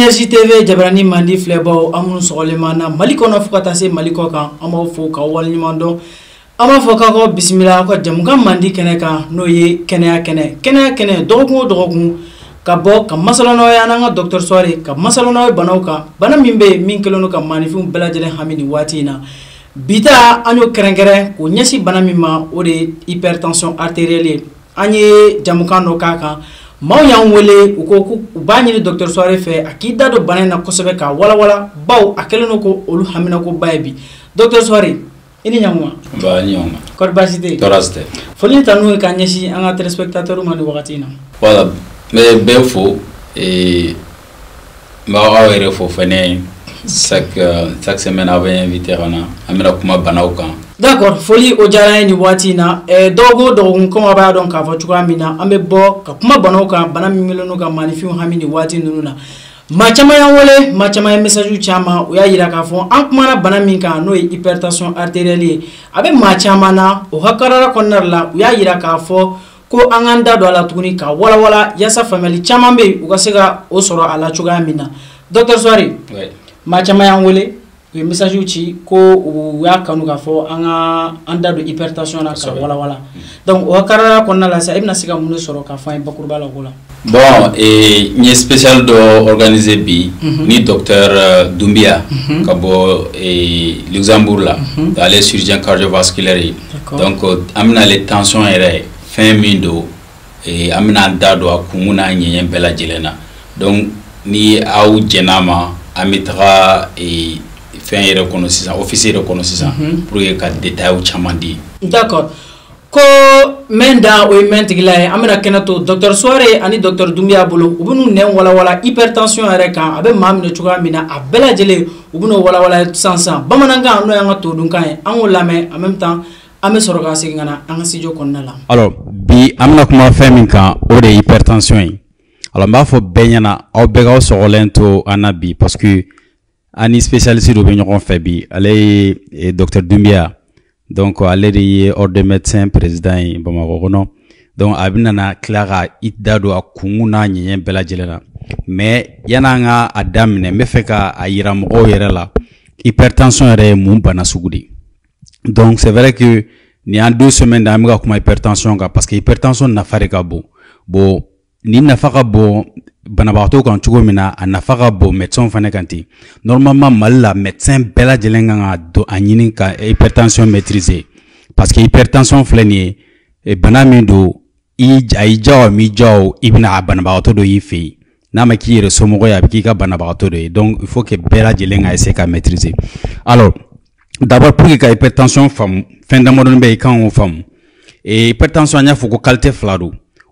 énergie tv jabarani mandi filɛbaw an minnu sɔgɔlenma na mali kɔnɔ fɔɔ ka taa se mali kɔ kan an b'aw fo k'aw waleɲuman dɔn an b'a fɔ k'aw ka bisimila aw ka jamukan mandi kɛnɛ kan n'o ye kɛnɛya kɛnɛ kɛnɛya kɛnɛ dɔgɔkun o dɔgɔkun ka bɔ ka masalanaw ye an n'an ka dɔktɔr soire ka masalanaw ye banaw kan bana min be min kelen do ka manifinw bɛɛ lajɛlen hami ni waati in na bita an y'o kɛrɛnkɛrɛn k'o ɲɛsi bana min ma o de hypertension artérielle ye an ye jamukan dɔ k'a kan maaw y'an wele u ko ko u b'a ɲini dɔktɛr suware fɛ a k'i da don bana na kosɛbɛ k'a walawala baw a kɛlen do ko olu haminakoba ye bi dɔktɛr suware i ni ɲakuma kɔri basi tɛ foli ta n'u ye k'a ɲɛsi an ka telespectatɛrw ma ni wagati na wala n bɛ fo ee, n b'aw yɛrɛ fo fɛnɛ euh, chaque semaine aw bɛ invité kana an bɛna kuma banaw kan d'accord foli o diyara ye nin waati in na eh, dɔgɔko dɔgɔkun kɔma b'a dɔn k'a fɔ cogoya min na an bɛ bɔ ka kuma banaw kan bana min melennen ka maanifinw hami nin waati ninnu na ma caman y'an wele ma caman ye message caman o y'a yira k'a fɔ an kumana bana min kan n'o ye hypertension artérielle ye a bɛ maa caman na o hakarara kɔnɔna la u y'a yira k'a fɔ ko an k'an da don a la tuguni ka walawala yaasa faamuyali caman bɛ yen u ka se ka o sɔrɔ a la cogoya min na docteur Souare ouais. ma caman y'an wele u ye mesajiw ci ko u y'a kanu k'a fɔ an ka an da don hypertension na ka walawala donc o karara kɔnɔna la sa i bɛna se ka mun de sɔrɔ k'a fɔ an ye bakuruba la ko la bon eh, n ye spécial dɔ organisé bi mm -hmm. ni docteur uh, dumbiya mm -hmm. ka bɔ eh, luxembourg la mm -hmm. ale chirurgien cardiovasculaire ye donc an bɛna ale tension yɛrɛ fɛn min don eh, an bɛna an da don a kunkun n'a ɲɛɲɛ bɛɛ lajɛlen na donc ni aw jɛn'a ma an bɛ taga eh, fɛn yɛrɛ kɔnɔ sisan ofisi yɛrɛ kɔnɔ sisan mhm. pour que ka de caman di d'accord ko mɛn da o ye mɛn tigila ye an bɛna kɛnɛ to dɔktɔr suware ani dɔktɔr dunbi y'a bolo u ben'u nɛn walawala hypertension yɛrɛ kan a bɛ maa minɛ cogoya min na a bɛɛ lajɛlen u ben'o walawala san san bamanankan n'o y'an ka todunkan ye an k'o lamɛn en même temps an bɛ sɔrɔ ka segin ka na an ka kɔnɔna la alors bi an bɛna kuma fɛn min kan o de ye hypertension ye alors n b'a fɔ bɛɛ ɲɛna aw bɛɛ k'aw to an na bi parce que ani spécialiste du bɛ ɲɔgɔn fɛ bi ale ye eh, docteur Dumbia donc ale de ye ordre de médecin président ye eh, bamakɔ kɔnɔ donc a bɛna na tila ka i da don a kungun n'a ɲɛɲɛ bɛɛ na mais yan'an ka a daminɛ n bɛ fɛ ka a yira mɔgɔw yɛrɛ la hypertension yɛrɛ ye mun bana sugu donc c'est vrai que ni an deux semaines na an bɛ ka kuma hypertension kan parce que hypertension nafa de ka bon bon ni nafa ka bon banabagatɔ kan cogo min na a nafa ka bon médecin fana kan ten normalement mali la médecin bɛɛ lajɛlen kan ka don a ɲini hypertension maîtriser parce que hypertension filɛ nin ye eh, bana min don i a y'i ja o m'i ja o i bɛna a banabagatɔ dɔ y'i fɛ yen n'a ma k'i yɛrɛ somɔgɔ ye a bɛ k'i ka banabagatɔ dɔ ye donc il faut que bɛɛ lajɛlen ka essayer ka maîtriser alors d'abord pour que hypertension faamu fɛn damadɔni bɛ yen i kan k'o faamu eh, hypertension an y'a fɔ ko qualité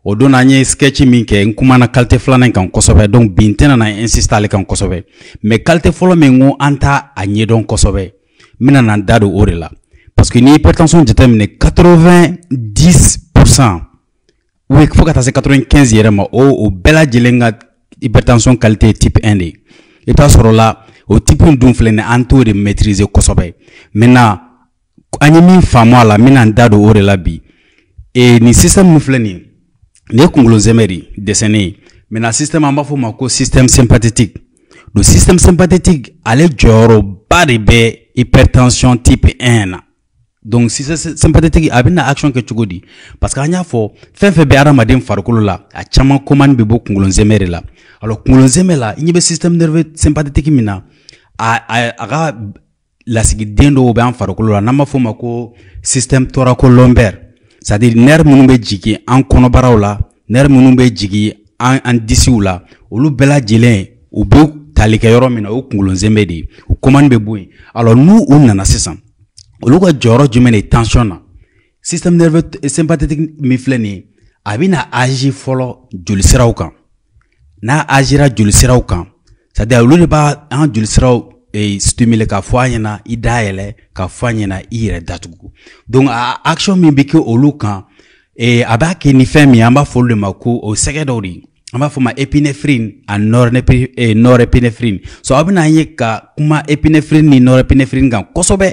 o don na an ye sketch min kɛ n kumana kalite filanan kan kosɛbɛ donc bin tɛna na insiste ale kan kosɛbɛ mais kalite fɔlɔ min ko an t'a a ɲɛdɔn kosɛbɛ n bɛna na n da don o de la parce que n'i ye hypertension jateminɛ quatre-vingt-dix pour cent oui fo ka taa se quatre-vingt-quinze yɛrɛ ma o o bɛɛ lajɛlen ka hypertension kalite ye type un de ye i bɛ taa sɔrɔ la o type in dun filɛ nin an t'o de maîtriser kosɛbɛ maintenant an ye min faamu a la n bɛna n da don o de la bi ee nin système min filɛ nin ye nin ye kungolo zɛmɛ de dɛsɛnnin ye système an b'a fɔ ma ko système sympathétique le système sympathétique ale jɔyɔrɔba de bɛ hypertension type 1 na donc système sympathétique a bɛna action kɛ cogo di parce an y'a fɔ fɛn fɛn bɛ adamaden farikolo la a caman commande bɛ bɔ kungolo zɛmɛ de la alors kungolo zɛmɛ la i ɲɛ bɛ système nerveux sympathétique min na a ka lasigiden dɔw bɛ an farikolo la n'an b'a fɔ ma ko système thoracolombaire c'est-à-dire nɛri minnu bɛ jigin an kɔnɔbaraw la nɛri minnu bɛ jigin an an disiw la olu bɛɛ lajɛlen u bɛ tali kɛ yɔrɔ min na o kunkolo zɛmɛ de ye o komani bɛ bɔ yen alors n'u u nana sisan olu ka jɔyɔrɔ jumɛn de ye tension na système nerveux sympathétique min filɛ nin ye a bɛ na agi fɔlɔ jolisiraw kan n'a agira jolisiraw kan c'est à dire olu de b'a an jolisiraw e stimule k'a fɔ a ɲɛna i dayɛlɛ k'a fɔ a ɲɛna i yɛrɛ datugu donc a action min bɛ kɛ olu kan e, a b'a kɛ ni fɛn min an b'a fɔ olu ma ko o sɛgɛ dɔ de an b'a fɔ ma epinephrine a e, norepinephrine so aw an ye ka kuma epinephrine ni norepinephrine kan kosɛbɛ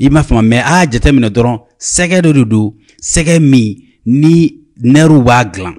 i m'a faamu mɛ a y'a jateminɛ dɔrɔn sɛgɛ dɔ de do sɛgɛ min ni nɛriw b'a dilan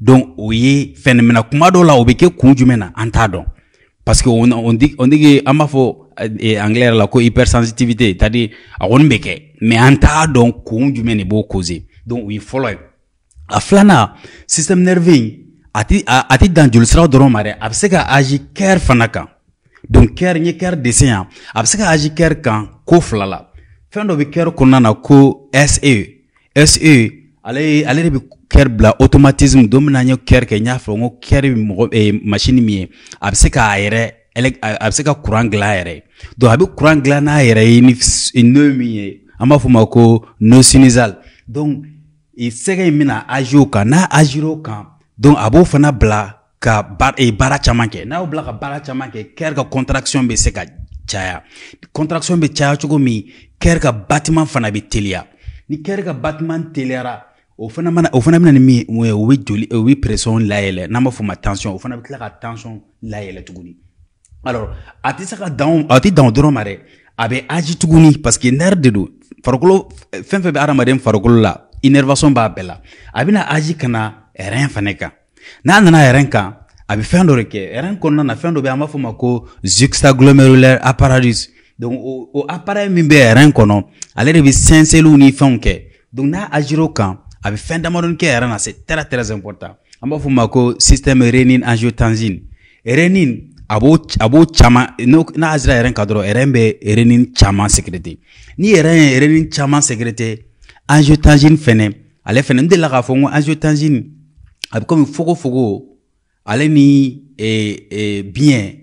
Donc o ye fɛn la obeke bɛ parce que on on dit on dit que an anglais la ko hypersensitivité c'est à dire a ah, kɔni mais an t'a dɔn b'o causer donc we follow fɔlɔ flana a système nerveux in a ti a a ti dan jolisiraw dɔrɔn ma dɛ ka cœur donc cœur ni ker cœur dessin yan ker ka cœur kan la fɛn dɔ na ko SE SE allez allez kɛri bila automatisme don mina ye kɛri kɛ y'a fɔ ko kɛri mɔgɔ eh, machine min ye a bɛ se k'a yɛrɛ a bɛ se ka kuran dilan yɛrɛ ye a bɛ kuran dilan n'a yɛrɛ ye ni n'o min ye an b'a fɔ o ma ko nosinizal donc sɛgɛ in bɛna agir o kan n'a agir o kan donc a b'o fana bila ka baara e caman kɛ n'a y'o bila ka baara caman kɛ kɛri ka contraction bɛ se ka caya contraction bɛ caya cogo min kɛri ka batiman fana bɛ teliya ni kɛri ka batiman teliyara o fana mana ni min ye joli o pression layɛlɛ n'an b'a fɔ ma tension o fana bɛ tila ka tension layɛlɛ tuguni alors a tɛ se ka dan a tɛ dan dɔrɔn ma dɛ a bɛ agi tuguni parce que nerf de don farikolo fɛn fɛn bɛ adamaden farikolo la innervation b'a bɛɛ la a bɛna agi ka na rein fana kan n'a nana rein kan a bɛ fɛn dɔ de kɛ rein kɔnɔna na fɛn dɔ bɛ an b'a fɔ ma ko juxtaglomerulaire apparatus donc o o appareil min bɛ rein kɔnɔ ale de bɛ sɛnsɛnliw ni fɛnw kɛ donc n'a agir'o kan a bɛ fɛn damadɔni kɛ yɛrɛ na c'est très très important an b'a fɔ o ma ko système renin angiotensine renin a b'o a b'o caman n'a sera yɛrɛ kan dɔrɔn yɛrɛ bɛ renin caman sécréter ni yɛrɛ ye renin e caman sécréter angiotensine fɛnɛ ale fɛnɛ n delila k'a fɔ n ko angiotensine a bɛ komi fogofogo ale ni e, e biyɛn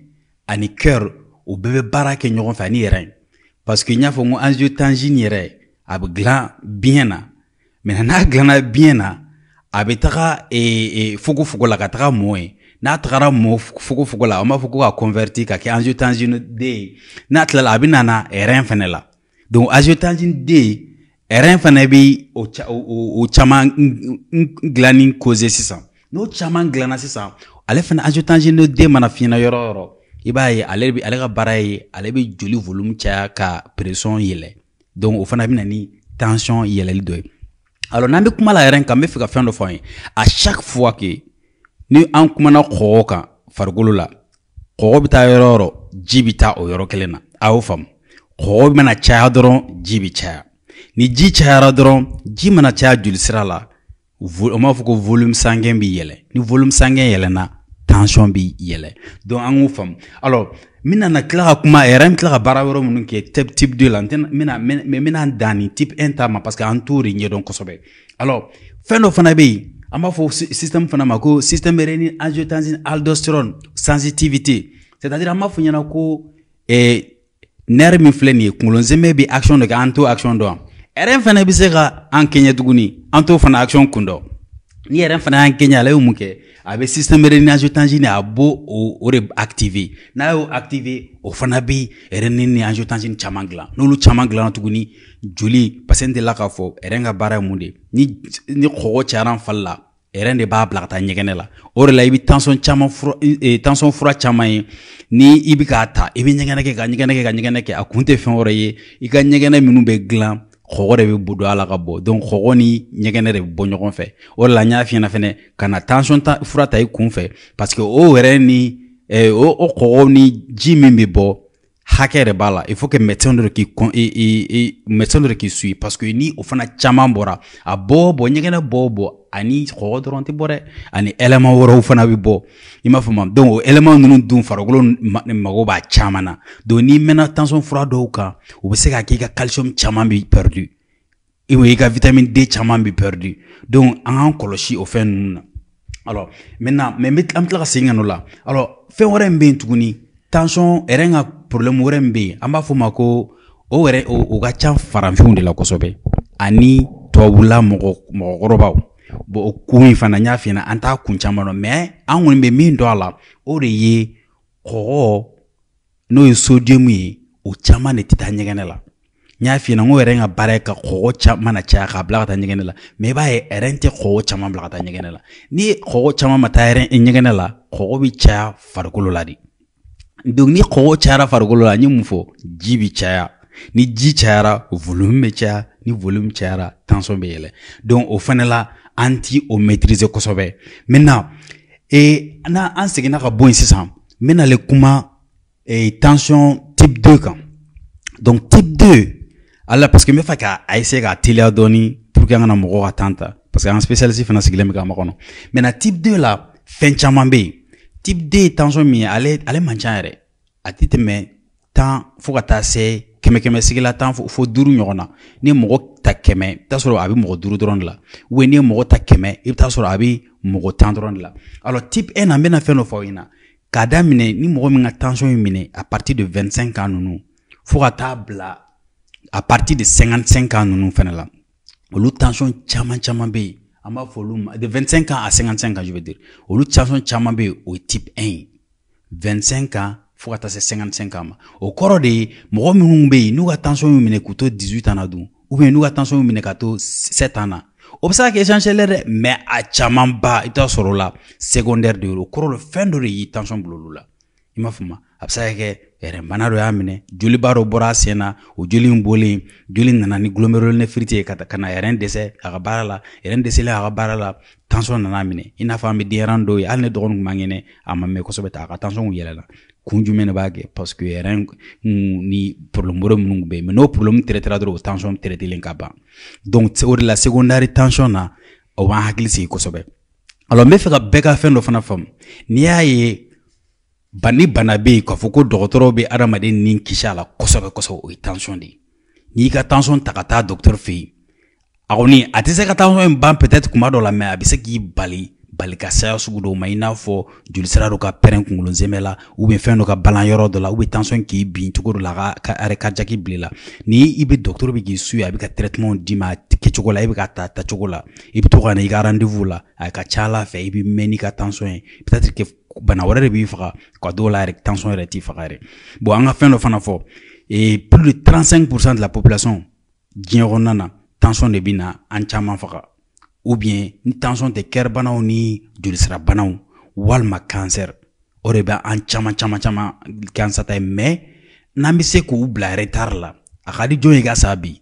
ani cœur o bɛɛ bɛ baara kɛ ɲɔgɔn fɛ ani yɛrɛ parce que n y'a fɔ n ko angiotensine yɛrɛ a bɛ dilan biyɛn na mɛ n'a gilana biɲɛ e, e, na a bɛ taga fogofogo la ka taga mɔ ye n'a tagara mɔ fogofogo la an b'a fɔ ko ka converti ka kɛ angiotension d n'a tilala a bɛ na na e fɛnɛ la donc angiotension d rɛn fɛnɛ bɛ o caman dilanni cause sisan n'o caman dilanna sisan ale fɛnɛ angiotension d mana fiɲɛna yɔrɔ yɔrɔ i b'a ye ale bɛ ale ka baara ye ale bɛ joli volume caya ka pression yɛlɛ donc o fana bɛ na ni tension yɛlɛli dɔ ye alors n'an bɛ kuma la yɛrɛ kan n be fɛ ka fɛn dɔ fɔ an ye à chaque fois que ni an kumana kɔgɔ kan farikolo la kɔkɔ bɛ taa yɔrɔ o ji bɛ taa o yɔrɔ kelen na a y'o faamu kɔkɔ mana caya dɔrɔn ji bɛ caya ni ji cayara dɔrɔn ji mana caya jolisira la o m'a fɔ ko volume sanguin bɛ yɛlɛ ni volume sanguin yɛlɛnna tension bɛ yɛlɛ donc an k'o faamu alors mina na tila kuma yɛrɛ n bɛ tila ka baara wɛrɛ tip kɛ type type deux mina n tɛna n bɛna ma parce que an t'o donc sobe alors fɛn fana be yen fo b'a système fana ma ko système yɛrɛ angiotensine aldosterone sensitivité c'est à dire an fo fɔ ko eh, nerf mi filɛ nin ye zeme zɛmɛ action de kɛ action do ɛrɛn fana bɛ se ga an kenya duguni anto fana action kundo ni ɛrɛn fana y'an kenya la yumuke a bɛ système réninage tangine a b'o o o de n'a y'o activé o fana bɛ renin ni angiotensine caman dilan n'olu caman dilanna tuguni joli parce n delila k'a fɔ rɛn ka baara ye mun de ni ni kɔgɔ cayara n fari la rɛn de b'a bila ka taa ɲɛgɛnɛ la o de la i bɛ tension caman fura eh, fura caman ye ni i bɛ k'a ta i bɛ ɲɛgɛnɛ kɛ ka ɲɛgɛnɛ kɛ ka ɲɛgɛnɛ kɛ a kun tɛ fɛn wɛrɛ ye i ka ɲɛgɛnɛ minnu bɛ dilan kɔgɔ re be don ala ka bo donc kɔgɔ ni ɲɛgɛnɛ de bɛ bɔ ɲɔgɔn fɛ o de la n y'a f'i fɛnɛ ka na tension ta fura ta i kun fɛ parce que o yɛrɛ ni eh, o kɔgɔ ni ji min be bɔ Hakere bala, il faut que médecin de k'i suit parce que ni o fana chaman bora, a bobo bɔ bobo ani kɔgɔ dɔrɔn ani élément woro fana bi bo ima donc o nous ninnu dun farikolo mago b'a chamana na donc n'i mena tension froide dɔw kan o se ka calcium chaman perdu et oui ka vitamine D chaman perdu donc en colossi au o alors maintenant mais an bɛ ka alors tension problème wɛrɛ min bɛ yen an b'a fɔ o ma ko o yɛrɛ o ka de la kosɛbɛ ani tubabula mɔgɔkɔrɔbaw bon o ko in fana n y'a f'i an t'a kun caman an kɔni min dɔn a la o de ye kɔgɔ n'o ye sodium ye o caman de tɛ taa ɲɛgɛn la n y'a f'i n ko yɛrɛ ka baara ye ka kɔgɔ caman na caya k'a bila ka taa la i b'a ye yɛrɛ tɛ kɔgɔ caman bila ka taa la ni kɔgɔ caman ma taa ɲɛgɛn la kɔgɔ bɛ caya farikolo la donc ni kɔgɔ cayara farikolo la n ye mun fɔ ji bi caya ni ji cayara volume bɛ caya ni volume cayara tension bɛ yɛlɛ donc o fana la an ti o maîtriser kosɛbɛ maintenant e na an seginna ka bɔ yen sisan n bɛna le kuma e, tension type 2 kan donc type 2 ala parce que n bɛ fɛ ka a essayer k'a teliya dɔɔni pour que an kana mɔgɔw ka temps ta parce que an spécialiste fana sigilen bɛ k'an makɔnɔ maintenant type 2 la fɛn caman bɛ yen type D tension min ale ale man a tɛmɛ tan fo ka taa se kɛmɛ kɛmɛ sigila tan fo n'i mɔgɔ ta kɛmɛ i bɛ sɔrɔ a bɛ la n'i mɔgɔ ta alors type 1 na n bɛna fɛn dɔ ni min tension à partir de 25 ans nous, fo ka à partir de 55 ans nous fana la tension an b'a de 25 ans à 55 ans je veux dire olu chanson caman bɛ yen o type 1 25 ans fo ka taa se 55 ans Au o kɔrɔ de ye mɔgɔ minnu bɛ yen n'u ka tension y'u minɛ k'u to 18 ans na dun ou bien n'u ka tension y'u minɛ ka to 7 ans na o bɛ se ka kɛ essentiel dɛ mais a camanba i bɛ taa sɔrɔ o la secondaire de au o kɔrɔ de fɛn dɔ de y'i tension bila olu la i m'a faamu a bɛ se ka kɛ bana dɔ y'a minɛ joli b'a dɔ bɔra a sen na o joli in bolen joli nana ni glomerulonéphrite ye ka na yɛrɛn dɛsɛ a ka baara la yɛrɛn dɛsɛlen a ka baara la tansɔn nana minɛ i n'a fɔ an bɛ denyɛrɛnin dɔw ye hali ne dɔgɔnin kun ma ŋɛnɛ a ma mɛn kosɛbɛ ta a ka tansɔn kun yɛlɛla kun jumɛn de b'a kɛ parce que yɛrɛn ni problème wɛrɛ minnu kun bɛ yen mais n'o problème traitera dɔrɔn o tansɔn traitelen ka ban donc o de la secondary tension na o b'an hakili sigi kosɛbɛ alors n bɛ fɛ ka bɛɛ ka fɛn dɔ fana faamu n'i y'a ye ba ni bana bɛ yen k'a fɔ ko dɔgɔtɔrɔ be adamaden ni kisi a la kosɛbɛ kosɛbɛ o ye tansɔn de n'i ka tansɔn ta ka taa dɔgɔtɔrɔ fɛ yen a kɔni a tɛ se ka tansɔn in ban pɛtɛti kuma dɔ la mɛ a bɛ se k'i bali bali ka saya sugu dɔw ma i n'a fɔ jolisira dɔ ka pɛrɛn kunkolo zɛmɛ la ubiyɛn fɛn dɔ ka balan yɔrɔ dɔ la ubiyɛn tansɔn k'i bin cogo dɔ la a ka arɛ kajaki bil'i la ni i bɛ dɔgɔtɔrɔ bɛ k'i su ye a bɛ ka tɛrɛtɛmɛw d'i ma kɛ la i bɛ ka ta ta la i bɛ to ka na i ka rendez la a ka ca Ala fɛ i e bɛ mɛn n'i ka tension ye peut-être bana wɛrɛ de b'i faga ka dɔw la yɛrɛ tension yɛrɛ e t'i faga yɛrɛ bon an ka fɛn dɔ fana fɔ e, plus de 35% de la population diɲɛ kɔnɔna na tension de bɛ na an caman faga ou bien ni tension tɛ cœur ni jolisira walima cancer o de bɛ an caman caman caman cancer ye mais n'an bɛ se k'u bila retard la a ka di jɔn ye ka sa bi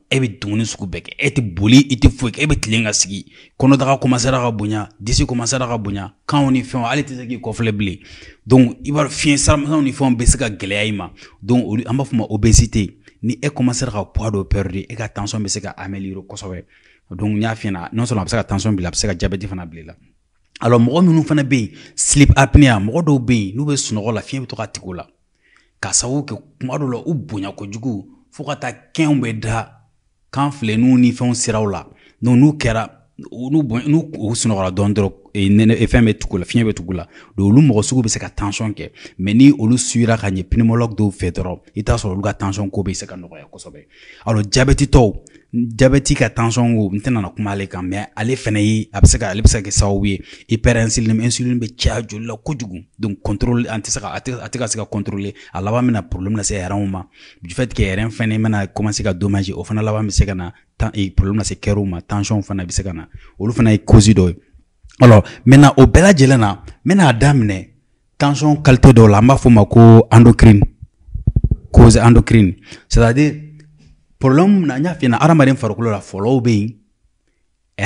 e bɛ dumuni sugu bɛɛ kɛ e tɛ boli i tɛ foyi kɛ e bɛ tilen ka sigi kɔnɔdaga komansera ka bonya disi komansera ka bonya kanw ni fɛnw hali tɛ se k'i kɔfilɛ bilen donc i b'a fiɲɛ saramasaw ni fɛnw bɛ se ka gɛlɛya i ma donc olu an b'a fɔ ma obésité ni e komansera ka poids dɔ perdre e ka tension bɛ se ka améliorer kosɛbɛ donc n y'a f'i non seulement a bɛ se ka tension bila a bɛ se ka jabɛti fana bila alors mɔgɔ minnu fana bɛ yen sleep apnea mɔgɔ dɔw bɛ yen n'u bɛ sunɔgɔ la fiɲɛ bɛ to ka tigɛ la k'a sababu kɛ kuma dɔw la u bonya kojugu fo ka taa kɛnw bɛ da kan filɛ n'u ni fɛnw siraw la n'u kɛra n'u n'u sunɔgɔla dɔrɔn nɛnɛ fɛn bɛ tugu la fiɲɛ bɛ tugu don olu mɔgɔ sugu bɛ se ka tension kɛ mɛ ni olu suyira ka ɲɛ pneumologue dɔw fɛ dɔrɔn i t'a sɔrɔ olu ka tension ko bɛ se ka nɔgɔya kosɛbɛ alors jabɛti tɔw jabɛti ka tension ko n tɛna kuma ale kan mais ale fɛnɛ ye a bɛ se ka ale bɛ se ka kɛ sababu ye hyperinsulinisme insuline bɛ caya joli la kojugu donc contrôle an tɛ se ka a tɛ ka se ka contrôler a laban bɛna problème lase rein ma du fait que rein fɛnɛ bɛna commencer ka dommage o fana laban bɛ se ka na tan problème lase cœur ma tension fana bɛ se ka na olu fana ye cause dɔ ye alors maintenant o bɛɛ lajɛlen na n bɛna daminɛ tension qualité dɔw la an b'a fɔ ma ko endocrine cause endocrine c'est à dire problème na n y'a f'i ɲɛna adamaden farikolo la fɔlɔw bɛ yen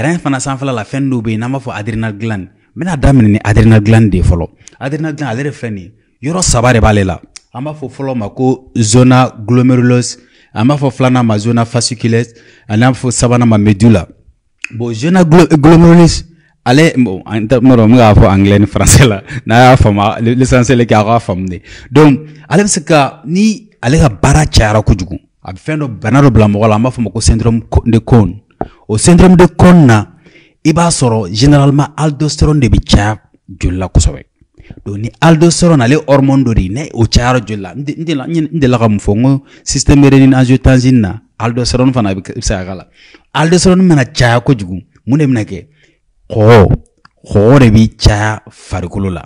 rein fana sanfɛla la fɛn dɔw bɛ yen n'an b'a fɔ adrenal gland n bɛna daminɛ ni adrenal gland de ye fɔlɔ adrenal gland ale de filɛ nin ye yɔrɔ saba de b'ale la an ah, b'a fɔ fɔlɔ ma ko zona glomerulus an ah, b'a fɔ filanan ma zona fasciculus ani ah, an b'a fɔ sabanan ma medulla bon zona glomerulus ale mo n dɔn n k'a fɔ anglais ni français la n'a y'a faamu l'essentiel est que a k'a faamu de donc ale bɛ se ka ni ale ka baara cayara kojugu a bɛ fɛn dɔ bana dɔ bila la an b'a ko syndrome de Cohn o syndrome de Cohn na iba soro sɔrɔ généralement aldosterone de bɛ caya joli la kosɛbɛ donc ni aldosterone ale hormone dɔ de ye ni o cayara ndi la n delila n delila ka mun fɔ n ko système rénine angiotensine na aldostérone fana bɛ se ka k'a la aldostérone mana caya kojugu mun de bɛna kɔgɔ kɔgɔ de bi caya farikolo la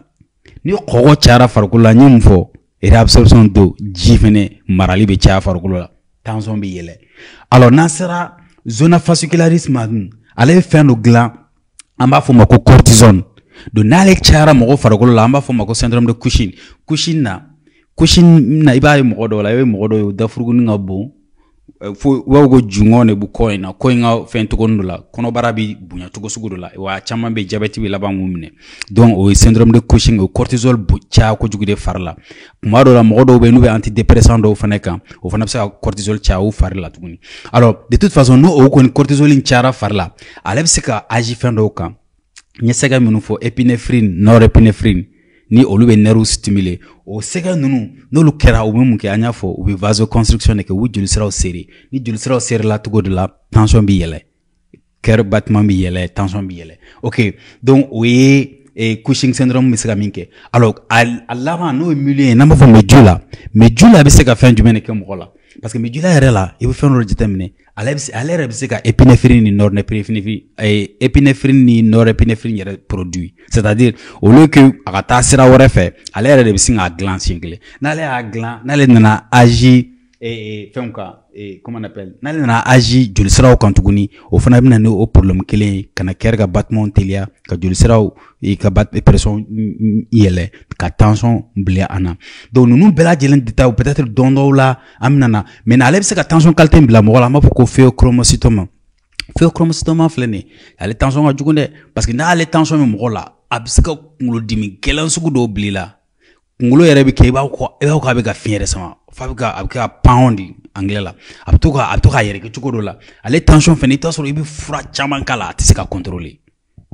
ni kɔgɔ cayara farikolo la n ye mun fɔ réabsorption d'eau ji fɛnɛ marali bɛ caya farikolo la tension bɛ yɛlɛ alors n'an sera zona vascularis ale bɛ fɛn dɔ dilan an b'a fɔ ma ko cortisone don n'ale cayara mɔgɔ farikolo la an b'a fɔ ma ko syndrome de Cushing Cushing na Cushing na i b'a ye mɔgɔ dɔw la i bɛ mɔgɔ dɔw ye u dafurukunin ka bon Eh, fo u b'a ko juŋɔ de bu kɔ in ko in ka fɛn togo la kɔnɔbara bi bonya togo sugu dɔ la wa caman bɛ jabɛti bɛ laban mun minɛ o syndrome de Cushing o cortisol caya kojugu de fari la kuma dɔ la mɔgɔ dɔw bɛ n'u bɛ antidépressant dɔw fana kan o fana bɛ cortisol caya u fari tuguni alors de toute façon n'o o kɔni cortisol in cayara fari la se ka agi fɛn dɔw kan n ye sɛgɛ minnu fɔ ni olu bɛ nɛriw stimule o sɛgɛ nunu n'olu kɛra u be mun kɛ an y'a fɔ u be vaso constriction de kɛ u bɛ jolisiraw sere ni jolisiraw seerela togo de la tension bɛ yɛlɛ cœur battement bɛ yɛlɛ tension bi yɛlɛ ok donk o ye eh, cushing syndrome bɛ se ka min kɛ alors a laban n'o ye milieu ye n'an b'a fɔ mais ju la mais ju la bɛ se ka fɛn jumɛn de kɛ mɔgɔ la parce que mais du la il bɛ faire dɔ jateminɛ ale bɛ se ale yɛrɛ bɛ se ni nord eh, produit c'est à dire au lieu que à ka taa aurait fait, fɛ gland. yɛrɛ de bɛ sin k'a dilan siɲɛ agir e, fɛnw comment on appelle n'ale nana agi jolisiraw kan tuguni o fana bɛna ni o problème kelen ye ka na ka et teliya ka jolisiraw ka pression yɛlɛ ka tension bila an na donc ninnu bɛɛ peut être don dɔw mais ka tension la ale tension parce que n'ale tension bɛ mɔgɔ la a bɛ se ka kunkolodimi gɛlɛn sugu dɔw blila. la kunkolo yɛrɛ bɛ b'a ko a sama f'a bɛ ka a la a bɛ to ka la ale tension fɛnɛ i bɛ t'a i bɛ fura caman k'a la a tɛ se ka contrôler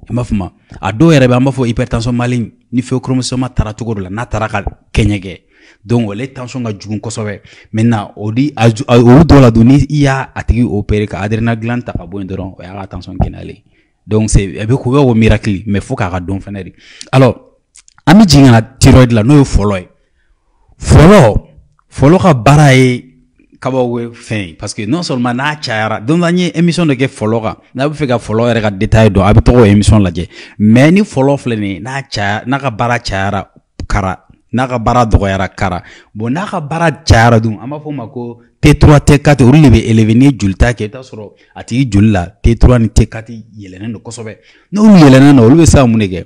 hypertension maligne ni fɛn chromosome taara cogo la n'a ka kɛɲɛ donc ale tension ka jugu kosɛbɛ maintenant o di la dun y'a a tigi opérer ka adrénaline ta ka bɔ y'a ka tension kɛnɛyalen donc c'est a bɛ k'o miracle mais fo k'a ka dɔn alors an bɛ jigin thyroïde la n'o ye fɔlɔ fɔlɔ ka baara ye kabaw fɛn parce que non seulement n'a cayara donc an ye émission dɔ kɛ fɔlɔ kan n'a bɛ fɛ ka fɔlɔ yɛrɛ ka détail dɔn a bɛ tɔgɔ émission lajɛ mais ni fɔlɔ filɛ nin ye n'a caya n'a ka baara cayara kara n'a ka baara dɔgɔyara kara bon n'a ka baara cayara dun an b'a fɔ o ma ko T3 T4 olu de bɛ élevé n'i ye jolita kɛ i bɛ taa sɔrɔ a tigi joli la T3 ni T4 yɛlɛnnen don kosɛbɛ n'olu yɛlɛnnen don olu bɛ se ka mun de kɛ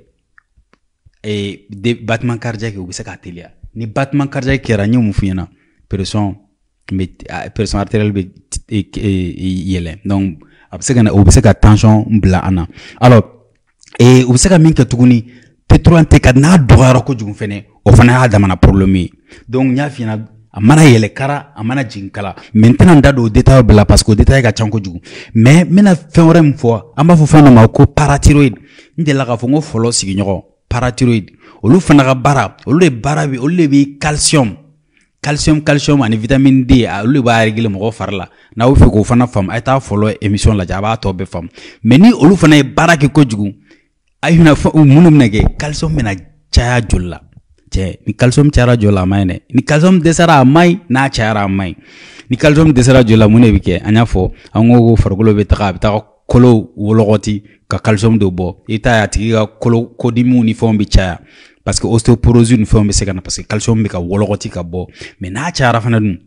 ee battement cardiaque u bɛ se k'a teliya ni battement cardiaque kɛra n ye mun f'i ɲɛna pression bɛ pression artérielle bɛ e, e, e, yɛlɛ donc a bɛ se ka na o bɛ se ka tension bila an na alors ee u bɛ se ka min kɛ tuguni pétrole tɛ ka n'a dɔgɔyara kojugu fɛnɛ o fana y'a damana problème ye donc n y'a f'i ɲɛna a mana yɛlɛ kara a mana jigin kala mɛ n tɛna n da don o détail bɛɛ la parce que o détail ka can kojugu mais n bɛna fɛn wɛrɛ min fɔ an b'a fɔ fɛn dɔ ma ko parathyroïde n delila k'a fɔ n ko fɔlɔ sigiɲɔgɔn parathyroïde olu fana ka baara olu de baara bɛ olu de bɛ calcium calcium calcium ani vitamin d olu b'a régler mɔgɔ fari la n'aw be fɛ k'o fana faamu a ye t'a fɔlɔ émission lajɛ a b'a tɔ bɛɛ faamu mais ni olu fana ye baara kɛ kojugu a bɛna e minnu bɛna kɛ calcium bɛna caya joli la cɛ ni calcium cayara joli la a man ɲi dɛ ni calcium dɛsɛra a man ɲi n'a cayara a man ɲi ni calcium dɛsɛra joli la mun de bɛ kɛ an y'a fɔ an ko ko farikolo bɛ taga a bɛ taga e kolo wɔlɔgɔti ka calcium dɔ bɔ i e bɛ taa a tigi ka kolo kodimiw ni fɛnw bɛ caya parce que ostéoporose ni fɛnw bɛ se ka na parce que calcium bɛ ka wɔlɔgɔti ka bɔ mɛ n'a cayara fana dun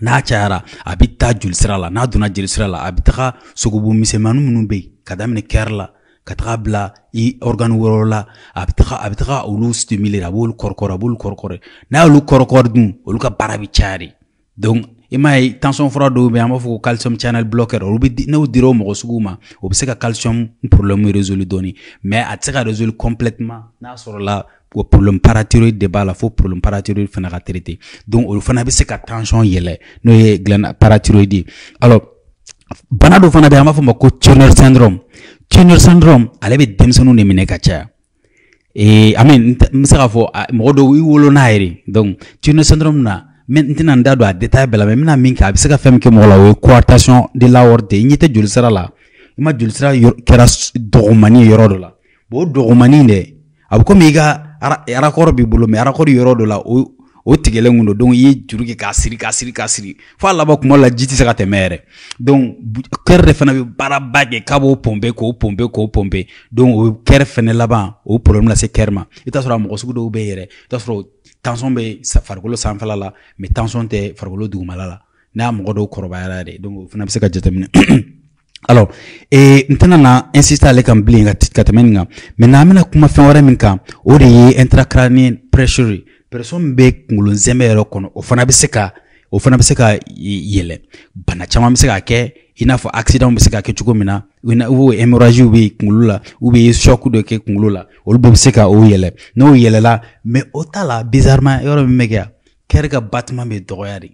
n'a cayara a bɛ taa jolisira la n'a donna jolisira la a bɛ taga sogobu misɛnmanin minnu bɛ ka daminɛ kɛri la ka taga bila i organe wɛrɛw a bɛ taga a bɛ taga olu stimule a b'olu kɔrɔkɔrɔ a b'olu kɔrɔkɔrɔ n'a y'olu kɔrɔkɔrɔ dun olu ka baara bɛ caya donc i ye tension fura dɔw bɛ an b'a fɔ ko calcium channel blocker olu bɛ n'o dira o mɔgɔ sugu ma o bɛ se ka calcium problème résoudre dɔɔni mais a tɛ se ka complètement n'a sɔrɔ la o problème parathyroïde de b'a la fo problème parathyroïde fana ka donc olu fana bɛ se ka tension yɛlɛ n'o ye parathyroïde alors bana dɔ fana bɛ yen an b'a fɔ ma ko Turner syndrome Turner syndrome ale bɛ denmisɛnninw ne minɛ ka caya. ee I mean n bɛ se k'a fɔ mɔgɔ dɔw i wolo n'a donc Turner syndrome na n tɛna n da don a detaye bɛɛ la mɛ min kɛ a bɛ se ka fɛn min kɛ mɔgɔ la o ye coartation de la wari de ye i ɲɛ la i ma jolisira kɛra dɔgɔmani ye yɔrɔ dɔ la o dɔgɔmani dɛ a bɛ komi i ka arakɔrɔ b'i bolo mɛ arakɔrɔ yɔrɔ dɔ la o tigɛlen kun don donc i ye juru kɛ k'a siri k'a siri k'a siri fo a laban kuma la ji tɛ se ka tɛmɛ yɛrɛ donc kɛrɛ de fana bɛ baaraba kɛ k'a b'o pɔnpe k'o pɔnpe k'o pɔnpe donc o kɛrɛ fana laban o problème lase kɛrɛ ma i e bɛ t'a sɔrɔ a mɔgɔ sugu dɔw bɛ yɛrɛ i e bɛ t'a sɔrɔ tension bɛ farikolo sanfɛla la mais tension tɛ farikolo dugumala la n'a mɔgɔ dɔw kɔrɔbayara yɛrɛ donc o fana bɛ se ka jateminɛ alors ee, n tɛna na insiste ale kan bilen ka tɛmɛ nin kan maintenant an bɛna kuma fɛn wɛrɛ min kan o de ye intracranial pressure pression min bɛ kunkolo yɛrɛ kɔnɔ o fana bɛ se ka o fana bɛ se ka yɛlɛ bana caman bɛ se ka kɛ i n'a fɔ accident bɛ se ka kɛ cogo min na ou hémorragie bɛ yen la ou bien choc dɔ kɛ kunkolo la olu bɛ se ka o yɛlɛ n'o yɛlɛla mais o ta la bizarrement yɔrɔ min bɛ kɛ ka battement bɛ dɔgɔya de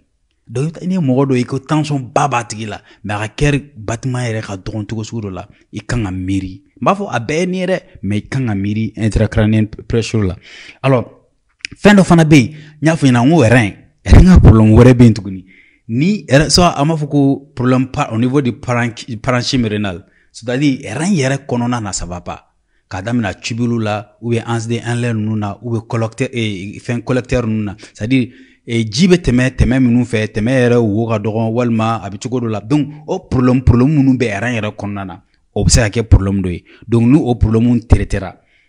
donc n'i mɔgɔ dɔ ye ko tension ba b'a tigi la mais ka cœur battement yɛrɛ ka dɔgɔn cogo sugu dɔ la i kan ka miiri n b'a fɔ a bɛɛ ye nin ye i kan ka miiri intracrânien pressure la alors fɛn dɔ fana bɛ yen n y'a fɔ ɲɛna n ko rɛn rɛn ka porobilɛmu wɛrɛ bɛ yen tuguni ni so an b'a fɔ ko porobilɛmu au niveau de paranchi mérinal c'est à dire rɛn yɛrɛ kɔnɔna na ça va pas k'a damina tubulu la ubiyɛn ansde inlɛ ninnu na ubiyɛn collecteur eh, fɛn collecteur ninnu na c'est à dire eh, ji bɛ tɛmɛ tɛmɛ minnu fɛ tɛmɛ yɛrɛ wo ka dɔgɔn walima a bɛ cogo dɔ la donc o porobilɛmu porobilɛmu minnu bɛ rɛn yɛrɛ kɔnɔna na o bɛ se ka kɛ porobilɛmu dɔ ye donc ni o porobilɛmu teretera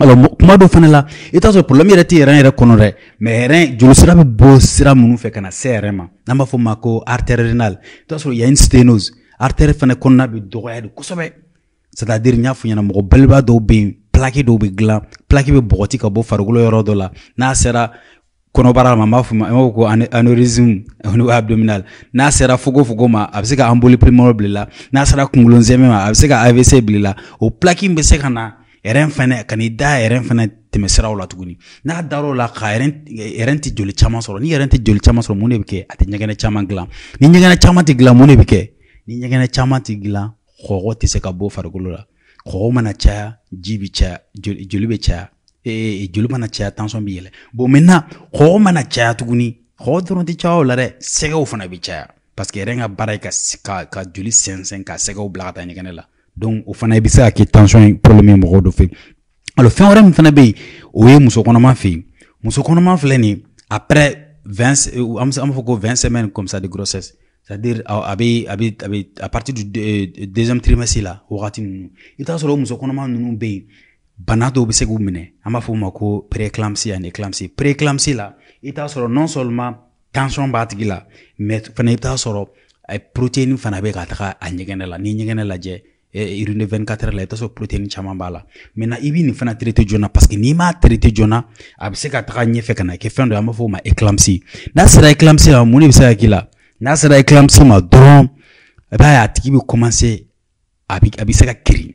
alors kuma dɔ fana la i t'a sɔrɔ problème yɛrɛ tɛ yɛrɛ yɛrɛ kɔnɔ dɛ mais yɛrɛ joli sira bɛ bɔ sira minnu fɛ ka na se yɛrɛ ma n'an b'a fɔ o ma ko artère rénale i t'a sɔrɔ il y a une sténose artère fana kɔnɔna bɛ dɔgɔya de kosɛbɛ c'est à dire n y'a fɔ ɲɛna mɔgɔ balima dɔw bɛ yen plaque dɔw bɛ dilan plaque bɛ bɔgɔti ka bɔ farikolo yɔrɔ dɔ la n'a sera kɔnɔbara ma n b'a fɔ ma n b'a fɔ ko aneurysm au niveau abdominal n'a sera fogofogo ma a bɛ se ka embolie pulmonaire bil'i la n'a sera kunkolo zɛmɛ ma a bɛ se ka AVC bil'i la o plaque in bɛ se ka na yɛrɛ ka n'i da yɛrɛ fɛnɛ tɛmɛsiraw la tuguni n'a dar'o la ka yɛrɛ tɛ joli caman sɔrɔ ni yɛrɛ tɛ joli caman sɔrɔ mun de bɛ kɛ a tɛ ɲɛgɛnɛ caman dilan ni ɲɛgɛnɛ caman tɛ dilan mun de bɛ kɛ ni ɲɛgɛnɛ caman tɛ dilan kɔgɔ tɛ se ka bɔ farikolo la kɔgɔ mana caya ji bɛ caya joli bɛ caya ee, joli mana caya tension bɛ yɛlɛ bon maintenant kɔgɔ mana caya tuguni kɔgɔ dɔrɔn tɛ caya o la dɛ sɛgɛw fana bɛ caya parce yɛrɛ ka baara ye ka joli sɛnsɛn ka sɛgɛw bila ka taa ɲɛgɛnɛ la o fana i bɛ se ka kɛ tension ye problème ye mɔgɔ dɔ fɛ alors fɛn wɛrɛ min fana bɛ yen o ye muso kɔnɔma fɛ yen muso kɔnɔma filɛ nin ye après vingt an bɛ fɔ ko vingt semaines comme ça de grossesse c'est à dire a bɛ a bɛ a bɛ à partir du euh, deuxième trimestre la o wagati ninnu i bɛ t'a sɔrɔ o muso kɔnɔma ninnu bɛ yen bana dɔw bɛ se k'u minɛ an b'a fɔ o ma ko prééclampsie ani éclampsie prééclampsie la i sɔrɔ non seulement tension b'a tigi la mais fana i bɛ t'a sɔrɔ protéine fana bɛ ka taga a ɲɛgɛn la n'i ɲɛgɛn lajɛ Eh, urine 24 heures la i t'a sɔrɔ protéine caman b'a la maintenant i b'i nin fana traité joona parce que n'i m'a traité joona a bɛ se ka taga ɲɛfɛ ka na kɛ fɛn dɔ ye an b'a fɔ o ma éclampsie n'a sera éclampsie la mun de bɛ se ka k'i la n'a sera éclampsie ma dɔrɔn i b'a ye a tigi bɛ commencer a bɛ a bɛ se ka kirin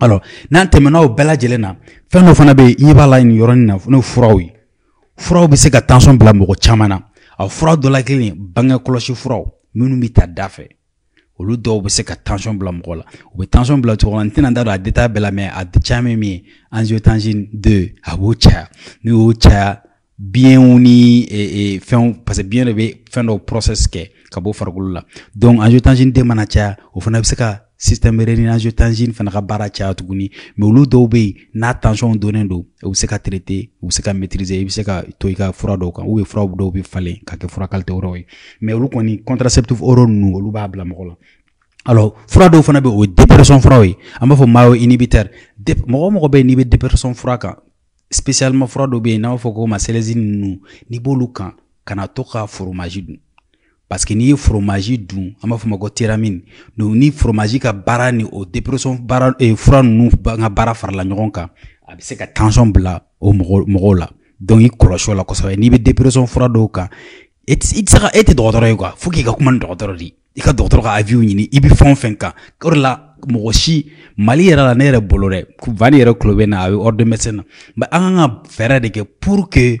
alors n'an tɛmɛna bɛɛ lajɛlen na fɛn dɔ fana bɛ yen i b'a la nin yɔrɔnin na n'o furaw ye furaw bɛ se ka tansɔn bila mɔgɔ caman na a fura dɔ la kelen bange kɔlɔsi furaw minnu bɛ ta da fɛ olu dɔw bɛ se ka tansɔn bila mɔgɔ la u bɛ tansɔn bila cogo la n tɛna da don a deta bɛɛ la mɛ a caman min ye angiotensin deux a b'o caya n'u y'o caya biyɛnw ni e, e, fɛnw parce que biyɛn de bɛ fɛn dɔw kɛ ka bɔ farikolo la donc angiotensin mana caya o fana bɛ se ka système réninage tangine fana ka baara caya tuguni mais olu dɔw bɛ yen n'a tension donnen don u bɛ se ka traiter u bɛ se ka maîtriser i bɛ se ka to i ka fura dɔw kan ou bien fura dɔw bɛ falen ka kɛ fura qualité wɛrɛw ye mais olu kɔni contraceptive oral ninnu olu b'a bila mɔgɔ la alors fura dɔw fana bɛ yen o ye dépression furaw ye an b'a fɔ mayo inhibiteur mɔgɔ o mɔgɔ bɛ yen n'i bɛ dépression fura kan spécialement fura dɔ bɛ yen n'an b'a fɔ k'o ma ninnu n'i b'olu kan kana to ka fromage dun parce que n'i ye foromaji dun an b'a fɔ ma ko teramine ni foromaji ka baara ni o dépression baara euh, fura ninnu ka baara farala ɲɔgɔn kan a bɛ se ka tension bila o mɔgɔw la donc i kɔlɔsi o la kosɛbɛ n'i bɛ dépression fura dɔw kan i tɛ se ka e tɛ dɔgɔtɔrɔ ye quoi fo k'i ka kuma ni dɔgɔtɔrɔ de i ka dɔgɔtɔrɔ ka avis ɲini i bɛ fɛn o fɛn kan o de la mɔgɔ si mali yɛrɛ la ne yɛrɛ bolo dɛ vani yɛrɛ tulo bɛ na a bɛ ordre na mais an kan ka fɛɛrɛ de kɛ pour que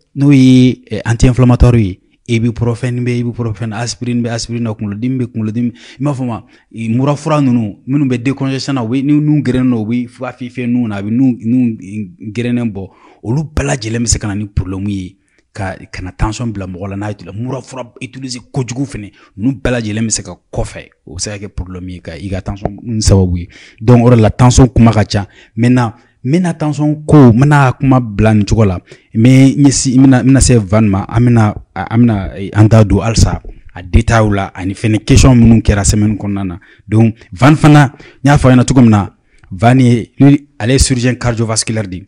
n'o ye eh, anti-inflammatoire ye ibuprofen bɛ ibuprofen aspirin bɛ aspirin na kunkolodimi bɛ kunkolodimi i m'a fɔ ma mura fura ninnu minnu bɛ décongestion na ni nun gɛrɛnnen don u bɛ f'a f'i fɛ na a bɛ nun nun bɔ olu bɛɛ lajɛlen bɛ se ka na ni problème ye ka kana tension bila mɔgɔ la n'a ye mura fura utiliser kojugu fɛnɛ ninnu bɛɛ lajɛlen bɛ se ka kɔfɛ o bɛ se ka kɛ problème ye ka i ka tension sababu ye donc o de la tension kuma ka ca maintenant mena bɛna tansɔn ko mena kuma bila nin cogo la n bɛ ɲɛsin se van ma an bɛna an bɛna an don halisa a detayiw la ani fɛnɛ question minnu kɛra semaine kɔnɔna na donc van fana n y'a fɔ a ɲɛna cogo min na van ye ni ale ye cardiovasculaire di ye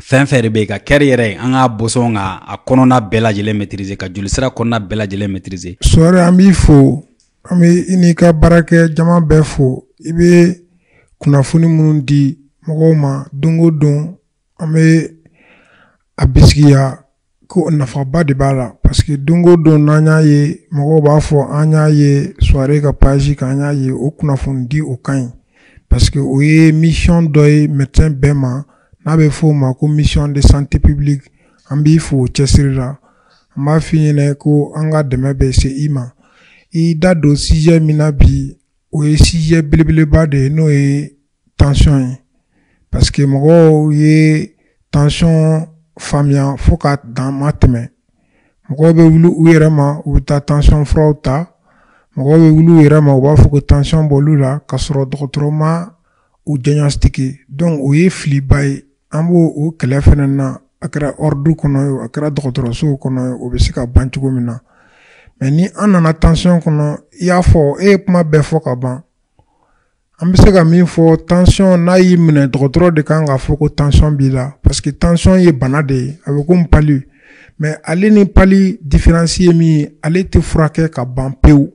fɛn fɛn de bɛ yen ka kɛra yɛrɛ an k'a bɔsɔn ka a kɔnɔna bɛɛ lajɛlen maîtriser ka jolisira kɔnɔna bɛɛ lajɛlen maîtriser. sɔɔri an b'i fo an bɛ i n'i ka baarakɛ jama bɛɛ fo i bɛ kunnafoni minnu di. mɔgɔw ma don o don an bɛ a bisigiya ko nafaba de b'a la parce que don o don n'an y'a ye mɔgɔw b'a fɔ an y'a ye soirée ka page kan an y'a ye o kunnafoni di o ka ɲi parce que o ye mission dɔ ye médecin bɛɛ ma n'a bɛ fɔ o ma ko mission de santé publique an b'i fo cɛsiri la an b'a f'i ɲɛna ko an ka dɛmɛ bɛ se i ma i da don sujet min na bi o ye sujet belebeleba de ye n'o ye tension ye parce que mɔgɔw ye tension faamuya fo ka dan ma tɛmɛ mɔgɔw bɛ wuli u yɛrɛ ma u bɛ taa tension furaw ta mɔgɔw bɛ wuli u yɛrɛ ma u b'a fɔ ko tension b'olu la k'a sɔrɔ dɔgɔtɔrɔ ma u diagnostiqué donc o ye filiba ye an b'o o kɛlɛ fana na a kɛra ordre kɔnɔ ye o a kɛra dɔgɔtɔrɔsow kɔnɔ ye o bɛ se ka ban cogo min na mais ni an nana tension kɔnɔ i y'a fɔ e ye kuma bɛɛ fɔ ka ban an bɛ se ka min fɔ tansiyɔn n'a y'i minɛ dɔgɔtɔrɔ de kan k'a fɔ ko tansiyɔn b'i la parce que tansiyɔn ye bana de ye a bɛ komi pali mɛ ale ni pali diferansi ye min ye ale tɛ furakɛ ka ban pewu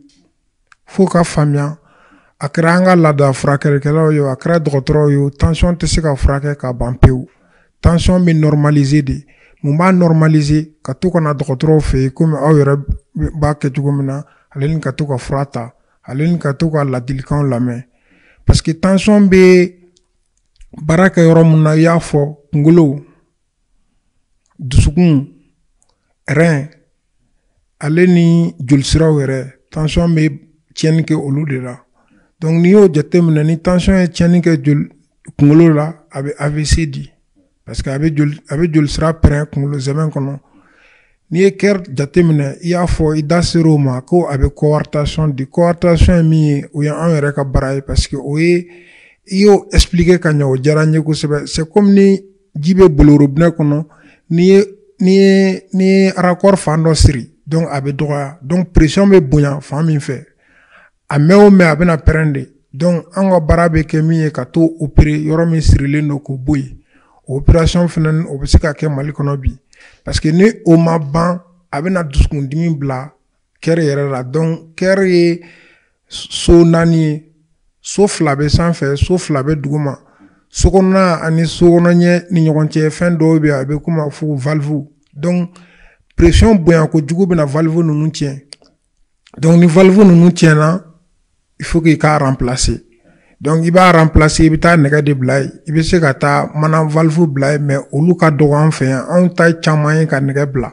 fo ka faamuya a kɛra an ka laada furakɛlikɛlaw ye a kɛra dɔgɔtɔrɔw ye tansiyɔn tɛ se ka furakɛ ka ban pewu tansiyɔn bɛ nɔrɔmalize de mun b'a nɔrɔmalize ka to ka na dɔgɔtɔrɔw fɛ yen komi aw yɛrɛ b'a kɛ cogo min na ale ni ka to ka fura ta ale ni ka to ka ladilikanw lamɛn paske tansɔn bɛ baara kɛ yɔrɔ mun na i y'a fɔ kunkolo dusukun rɛn ale ni jolisiraw yɛrɛ tansɔn bɛ tiɲɛni kɛ olu de la donc n'i y'o jateminɛ ni tansɔn ye tiɲɛni kɛ joli kunkolo la a bɛ avc di parce que a bɛ joli a bɛ jolisira pɛrɛn kunkolo zɛmɛ kɔnɔ n'i ye kɛr jateminɛ i y'a fɔ i da ser'o ma ko a bɛ coartation di coartation ye min ye o ye anw yɛrɛ ka bara ye parce que o ye i y'o expliquer ka ɲɛ o diyara n ye kosɛbɛ c'est comme ni ji bɛ boli robinet kɔnɔ n'i ye n'i ye n'i ye raccord fan dɔ siri donc a bɛ dɔgɔya donc pression bɛ bonya fan min fɛ a mɛn o mɛn a bɛna pɛrɛn de donc an ka baara bɛ kɛ min ye ka t'o opérer yɔrɔ min sirilen don k'o bɔ yen o opération fana o bɛ se ka kɛ Mali kɔnɔ bi paseke ni o ma ban a bɛna dusukundimi bila kɛri yɛrɛ la dɔn kɛri ye so naani ye so fila bɛ sanfɛ so fila bɛ duguma sokɔnɔna ani sokɔnɔɲɛ ni ɲɔgɔn cɛ fɛn dɔw bɛ a bɛ kuma fo valve donc pression bonya kojugu bɛna valve ninnu tiɲɛ donc ni valve ninnu tiɲɛna il faut que i k'a remplacer donc i b'a remplacer i bɛ taa nɛgɛ de bila yen i bɛ se ka taa mana valve bila yen mais olu ka dɔgɔ an fɛ yan anw ta caman ye ka nɛgɛ bila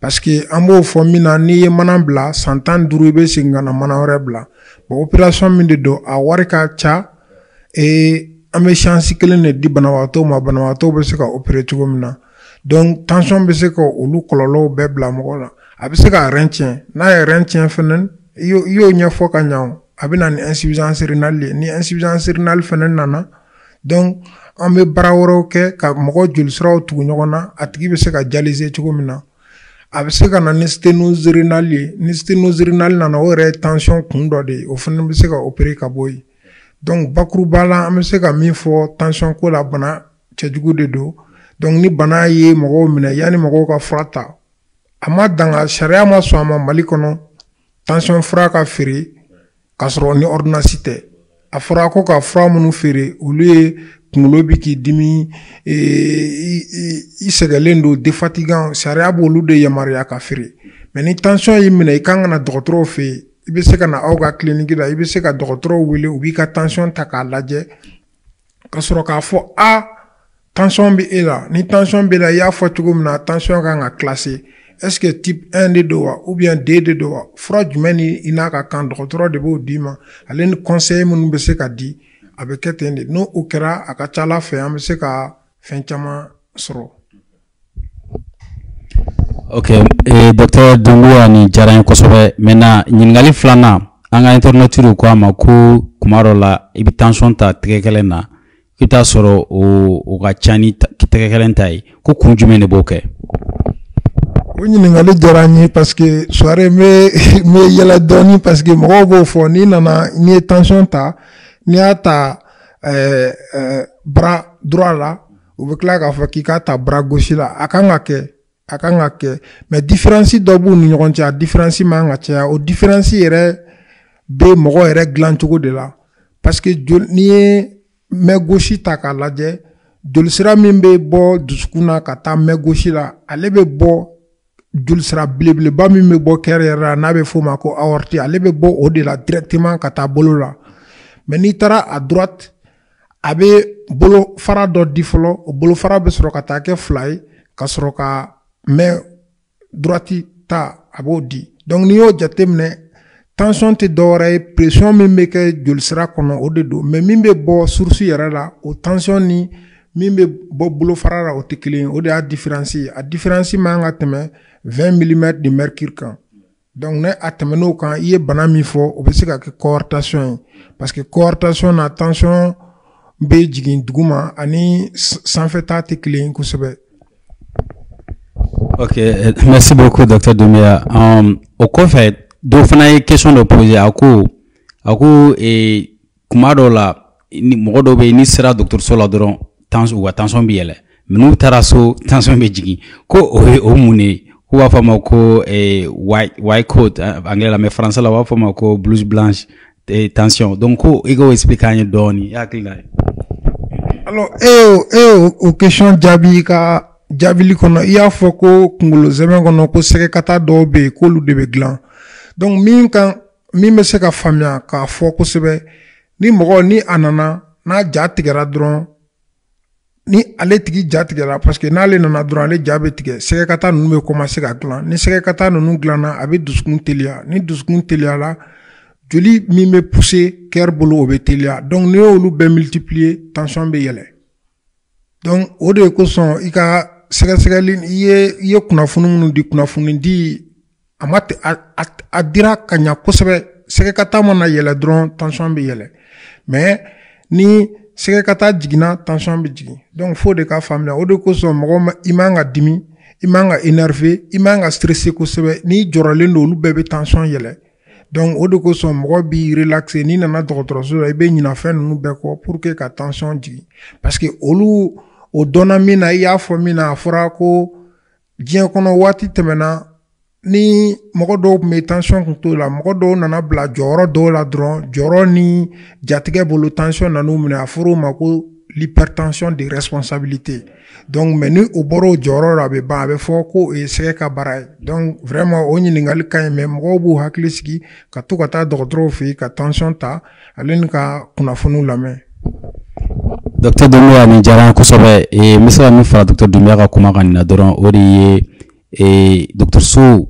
parce que an b'o fɔ min na n'i ye mana bila san tan duuru i bɛ segin ka na mana wɛrɛ bila bon opération min de don a wari ka ca ee an bɛ chance kelen de di banabagatɔw ma banabagatɔw bɛ se ka opérer cogo min na donc tension bɛ se ka olu kɔlɔlɔw bɛɛ bila mɔgɔ la a bɛ se ka rein tiɲɛ n'a ye rein tiɲɛ fana i y'o ɲɛfɔ ka ɲɛ o a bɛ na ni insuffisance rénale ye ni insuffisance rénale fana nana donc an bɛ baara wɛrɛw kɛ ka mɔgɔ jolisiraw tugu ɲɔgɔn na a tigi bɛ se ka dialyser cogo min na a bɛ se ka na ni sténose rénale ye ni sténose rénale nana o yɛrɛ ye tension kun dɔ de ye o fana bɛ se ka opérer ka bɔ yen donc bakuruba la an bɛ se ka min fɔ tension ko la bana cɛjugu de don donc ni bana ye mɔgɔw minɛ yanni mɔgɔw ka fura ta a ma danga sariya ma sɔn a ma mali kɔnɔ tension fura ka feere k'a sɔrɔ ni ordonnance tɛ a fɔra ko ka fura minnu feere olu ye kunkolo bi k'i dimi e, i, i, i sɛgɛlen don defatigan sariya b'olu de yamaruya ka feere mɛ ni tension y'i minɛ i kan ka na dɔgɔtɔrɔw fɛ yen i bɛ se ka na aw ka kiliniki la i bɛ se ka dɔgɔtɔrɔw wele u b'i ka tension ta k'a lajɛ ka sɔrɔ k'a fɔ a tension bɛ e la ni tension b'e e la i y'a fɔ cogo min na tension kan ka classé est ce que type 1 de don wa bien D de don wa fura jumɛn ni i n'a ka kan dɔgɔtɔrɔ de b'o d'i ma ale ni conseil minnu bɛ se ka di a bɛ kɛ ten de n'o o kɛra a ka ca ala fɛ an bɛ se ka fɛn caman sɔrɔ. ok eh, docteur dunbuwa nin diyara n ye kosɛbɛ maintenant ɲininkali filanan an ka internetiw ko a ma ko kuma dɔ la i bɛ tension ta tɛgɛkɛlɛ na i bɛ taa sɔrɔ o o ka ca ni tɛgɛkɛlɛ ta ye ko kun jumɛn de b'o kɛ. oui, ɲininkali diyara parce que soirée mais mais il a donné parce que mon n'i nana n'i tension ta n'i à ta eh, eh, bras droit là ou bien que ta bras gauche là mais différence d'abord nous ni a au de là parce que n'i mes gauche ta jolisira na gauche là allez jolisira belebeleba min bɛ bɔ kɛrɛ yɛrɛ la n'a bɛ f'o ma ko aorte ale bɛ bɔ o de la directement ka taa bolo la mɛ n'i taara a droite a bɛ bolofara dɔ di fɔlɔ o bolofara bɛ sɔrɔ ka taa kɛ fila ye ka sɔrɔ ka mɛn droite ta a b'o di donc n'i y'o jateminɛ tension tɛ dɔwɛrɛ ye pression min bɛ kɛ jolisira kɔnɔ o de don mɛ min bɛ bɔ source yɛrɛ la o tension ni min bɛ bɔ bolofara la o tɛ kelen ye o de y'a différence ye a différence man kan ka tɛmɛ 20 mm de mercure quand donc ne a quand kan i ye bana min fɔ coartation parce que coartation na tension bɛ jigin duguma ani sanfɛta fait kelen ye kosɛbɛ. ok euh, merci beaucoup docteur Doumbia um, au fait dɔ fana question de poser à ko a ko et, kuma la mɔgɔ dɔw bɛ n'i sera docteur Soladron, tension ou attention mɛ n'u taara tension bɛ jigin ko o ye o k'u b'a ko eh, white, white coat eh, angɛrɛ la mais français blouse blanche eh, tension donc ko i k'o explique an ye dɔɔni i la alors eh oh, eh o oh, oh, question jabi ka jaabili y'a foko ko zeme zɛmɛ ko sɛgɛkata dɔw dobe ko k'olu de bɛ donc min kan min bɛ se ka faamuya k'a ni mo ni anana n'a ja drone ni ale tigi ja tigɛra parseke n'ale nana dɔrɔn ale ja bɛ tigɛ sɛgɛkata nunu bɛ komase ka dilan ni sɛgɛkata nunu dilanna a bɛ dusukun teliya ni dusukun teliyala joli min bɛ puse kɛri bolo o bɛ teliya donc n'i y'olu bɛɛ multiplier tension bɛ yɛlɛ donc o de kosɔn i ka sɛgɛsɛgɛli i ye i ye kunnafoni minnu di kunnafoni di a ma a, a, a dira ka ɲa kosɛbɛ sɛgɛkata mana yɛlɛ dɔrɔn tension bɛ yɛlɛ mais ni sɛgɛ ka taa jiginna tansiyɔn bɛ jigin donc fo de k'a faamuya o de kosɔn mɔgɔ ma i man ka dimi i man ka énervé i man ka stressé kosɛbɛ n'i jɔrɔlen don olu bɛɛ bɛ tansiyɔn yɛlɛ donc o de kosɔn mɔgɔ b'i relaxé n'i nana dɔgɔtɔrɔso la i bɛ ɲina fɛn ninnu bɛɛ kɔ pour que ka tansiyɔn jigin parce que olu o dɔnna min na i y'a fɔ min na a fɔra ko diɲɛ kɔnɔ waati tɛmɛna ni mɔgɔ dɔw tun bɛ tansiyɔn kun t'o la mɔgɔ dɔw nana bila jɔyɔrɔ dɔw la dɔrɔn jɔyɔrɔ ni jatigɛ bolo tansiyɔn nan'u minɛ a fɔr'o ma ko l'hypertension de responsabilité donc mɛ ni o bɔr'o jɔyɔrɔ la a bɛ ban a bɛ fɔ ko o ye sɛgɛ ka baara ye donc vraiment o ɲininkali ka ɲi mɛ mɔgɔw b'u hakili sigi ka to ka taa dɔgɔtɔrɔw fɛ yen ka tansiyɔn ta ale ni ka kunnafoniw lamɛn. docteur dunbuya nin diyara an kosɛbɛ n bɛ se ka min fara docteur dunbuya ka kuma kan nin na dɔrɔn o de ye dɔgɔtɔrɔso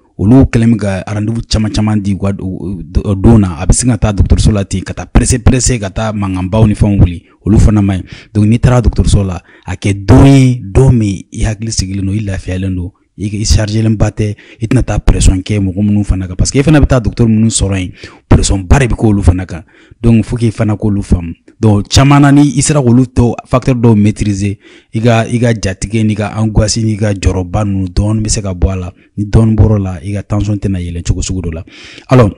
olu kɛlen bɛ ka rendez-vous caman caman di ka don na a bɛ sin ka taa dɔgɔtɔrɔso la ten ka taa presse presse ka taa mankanbaw ni fɛnw wuli olu fana man ɲi n'i taara dɔgɔtɔrɔso la a kɛ don ye don min i hakili sigilen don i lafiyalen don i sarijɛlen ba tɛ i tɛna taa pression kɛ mɔgɔ minnu fana kan parce que i fana bɛ taa docteur minnu sɔrɔ yen pression ba de bɛ k'olu fana kan donc faut que i fana k'olu faamu donc caman na ni i sera k'olu tɔw facteur dɔw maîtriser i ka i ka jatigɛ n'i ka angoisse n'i ka jɔrɔba ninnu dɔɔni bɛ se ka bɔ a la ni dɔɔni bɔr'o la i ka tension tɛna yɛlɛn cogo sugu dɔ la alors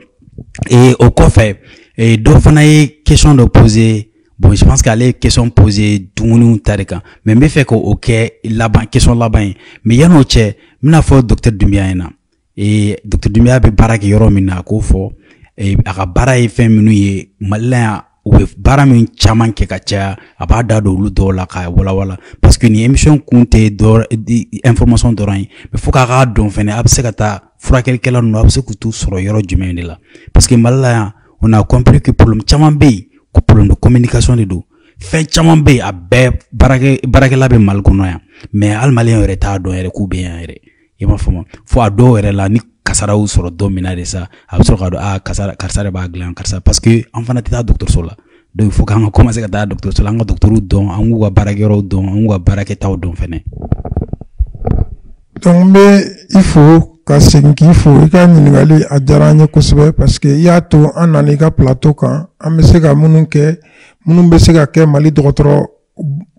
ee o kɔfɛ ee dɔ fana ye question dɔ poser bon je pense qu'aller ye question poser dumuniw ta de kan mais n fait que ok, là-bas, question là-bas. mais a o cɛ mina bɛna fɔ Dunbuya ɲɛna ee Dunbuya bɛ baara kɛ yɔrɔ min na a k'o fɔ e, a ka baara ye fɛn minnu ye Mali la yan u bɛ baara min caman kɛ ka a da la k'a parce que émission kun tɛ e, information dɔrɔn ye mais fo k'a k'a dɔn fɛnɛ no bɛ se ka taa furakɛlikɛla ninnu a' bɛ la parce que malla on a compris que pour le bɛ ye ko problème communication de do fait caman bɛ a bɛɛ baarakɛ baarakɛla mais al maliyɛn yɛrɛ t'a dɔn k'u i m'a fɔma fo a dɔw yɛrɛ la ni kasara y'u sɔrɔ don min na de sa a bɛ sɔrɔ k'a dɔn a kasara karisa de b'a dilan karisa parce que an fana tɛ taa dɔgɔtɔrɔso la donc il faut que an ka commencer ka taa dɔgɔtɔrɔso la an ka dɔgɔtɔrɔw dɔn an k'u ka baarakɛyɔrɔw dɔn an k'u ka baarakɛtaw dɔn fɛnɛ donc n bɛ i fo ka segin k'i fo i ka ɲininkali a diyara an ye kosɛbɛ parce i y'a to an nana i ka plateau kan an bɛ se ka minnu kɛ minnu bɛ se ka kɛ mali dɔgɔtɔrɔ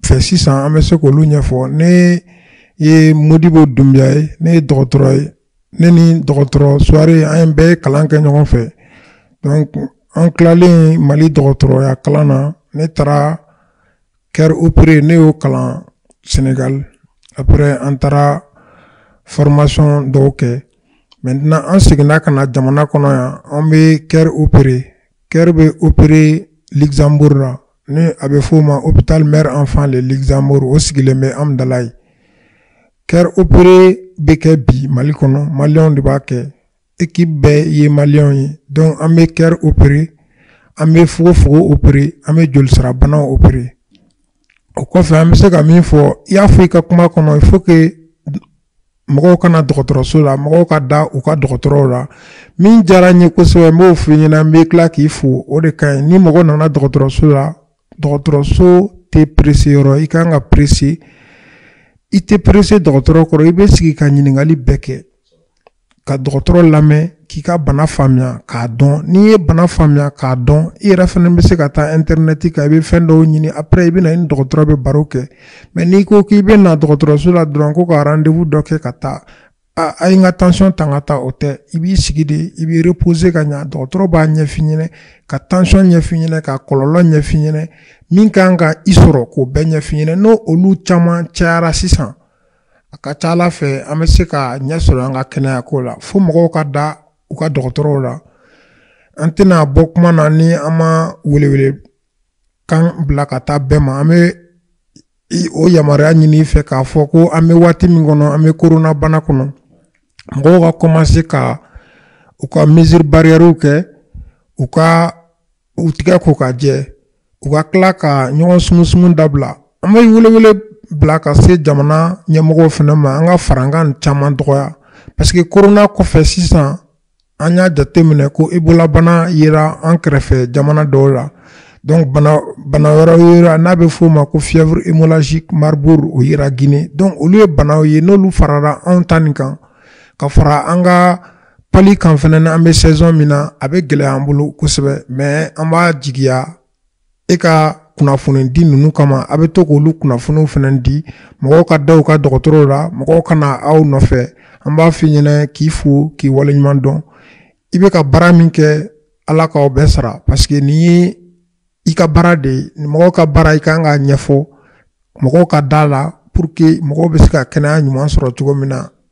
fɛ sisan an bɛ se k'olu ɲɛfɔ ne ye modibo dunbiya ne ye dɔgɔtɔrɔ ye ne ni dɔgɔtɔrɔ suware an ye bɛɛ kalan kɛ donc an kilalen mali dɔgɔtɔrɔya kalan na ne taara kɛri opere ne senegal après an formation dɔw maintenant an seginna ka na jamana kɔnɔ yan an bɛ kɛri opere kɛri bɛ ne luxembourg hôpital mère enfant le luxembourg o sigilen bɛ cœur opéré bɛ kɛ bi mali kɔnɔ maliyɛnw de b'a kɛ équipe bɛɛ ye maliyɛnw ye donc an bɛ cœur opéré an bɛ fogofogo opéré an bɛ jolisirabanaw opéré o kɔfɛ an bɛ se ka min fɔ i y'a fɔ i ka kuma kɔnɔ il faut que mɔgɔw kana dɔgɔtɔrɔso la mɔgɔw ka da u ka dɔgɔtɔrɔw la min diyara n ye kosɛbɛ n b'o f'i ɲɛna n bɛ tila k'i fo o de ka ɲi ni mɔgɔ nana dɔgɔtɔrɔso la dɔgɔtɔrɔso tɛ perese yɔrɔ i kan ka perese i tɛ perese dɔgɔtɔrɔ kɔrɔ i bɛ sigi ka ɲininkali bɛɛ kɛ ka dɔgɔtɔrɔ lamɛn k'i ka bana faamuya k'a dɔn n'i ye bana faamuya k'a dɔn i yɛrɛ fana bɛ se ka taa intɛrinɛti kan i bɛ fɛn dɔw ɲini après i bɛ na ni dɔgɔtɔrɔ bɛ baro kɛ mɛ n'i ko k'i bɛ na dɔgɔtɔrɔso la dɔrɔn ko ka rendez-vous dɔ kɛ ka taa a a ye n ka tansɔn tanga ta o tɛ i b'i sigi de i b'i repose ka ɲa dɔgɔtɔrɔ b'a ɲɛf'i ɲɛnɛ ka tansɔn ɲɛf'i ɲɛnɛ ka kɔlɔlɔ ɲɛf'i ɲɛnɛ min kan ka i sɔrɔ k'o bɛɛ ɲɛf'i ɲɛnɛ n'o olu caman cayara sisan a ka ca ala fɛ an bɛ se ka ɲɛ sɔrɔ an ka kɛnɛya ko la fo mɔgɔw ka da u ka dɔgɔtɔrɔw la an tɛna bɔ kuma na ni an ma welewele kan bila ka taa bɛɛ ma an bɛ o yamaruya ɲini i fɛ k'a fɔ ko an bɛ waati min kɔnɔ an bɛ kɔnɔ mɔgɔw ka kɔmanse ka u ka mesure bariyɛriw kɛ u ka u tigɛ ko ka jɛ u ka tila ka ɲɔgɔn sumusumu dabila an bɛ welewele bila ka se jamana ɲɛmɔgɔw fana ma an ka fara an ka caman dɔgɔya parce que korona kɔfɛ sisan an y'a jateminɛ ko ebolabana yera an kɛrɛfɛ jamana dɔw la donc bana bana wɛrɛw yera n'a bɛ f'o ma ko fièvre hémorragique marburg o yera Guinée donc olu ye banaw ye n'olu farala anw ta nin kan ka fara an ka pali kan fɛnɛ na an bɛ saison min na a bɛ gɛlɛya an bolo kosɛbɛ mais an b'a jigiya e ka kunnafonidi ninnu kama a bɛ to k'olu kunnafoniw fɛnɛ di mɔgɔw ka da u ka dɔgɔtɔrɔw la mɔgɔw ka na aw nɔfɛ an b'a f'i ɲɛnɛ k'i fo k'i waleɲuman dɔn i bɛ ka baara min kɛ ala k'aw bɛɛ sara paseke nin ye i ka baara de ye nin mɔgɔw ka baara i kan k'a ɲɛfɔ mɔgɔw ka da la pour que mɔgɔw bɛ se ka kɛnɛya ɲuman sɔrɔ cogo min na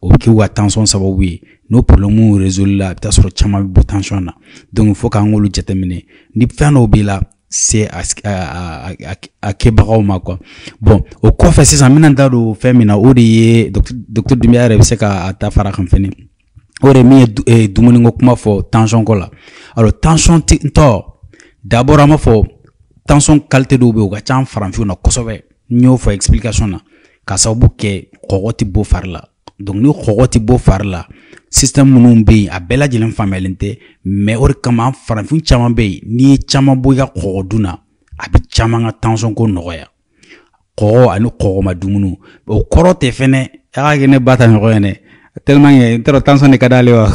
o bɛ kɛ u ka tansɔn sababu ye n'o porobilɛmu rezolila i bɛ taa sɔrɔ caman bɛ bɔ tansɔn na donc fo k'an k'olu jateminɛ ni fɛn dɔw b'i la se a kɛbagaw ma kuwa bɔn o kɔfɛ sisan n bɛna n da don fɛn min na o de ye dɔkitɛri dunbiya yɛrɛ bɛ se ka a ta fara kan fɛnɛ o de min ye dumuniko kuma fɔ tansɔn ko la alors tansɔn tɔ d'abord an b'a fɔ tansɔn kalite dɔw bɛ yen o ka ca an farafinw na kosɛbɛ n y'o fɔ explication na k'a sababu kɛ kɔgɔ tɛ bɔ fari la donc ni kɔgɔ ti bɔ fari la système minnu bɛ yen a bɛɛ lajɛlen faamuyalen tɛ mais o de kama farafin caman bɛ yen n'i ye caman bɔ i ka kɔgɔ dun na a bɛ caman ka tension ko nɔgɔya kɔgɔ ani kɔgɔma dumuni o kɔrɔ tɛ fɛnɛ a k'a kɛ ne ba ta ɲɔgɔn ye dɛ tellement que tero tension de kada lewa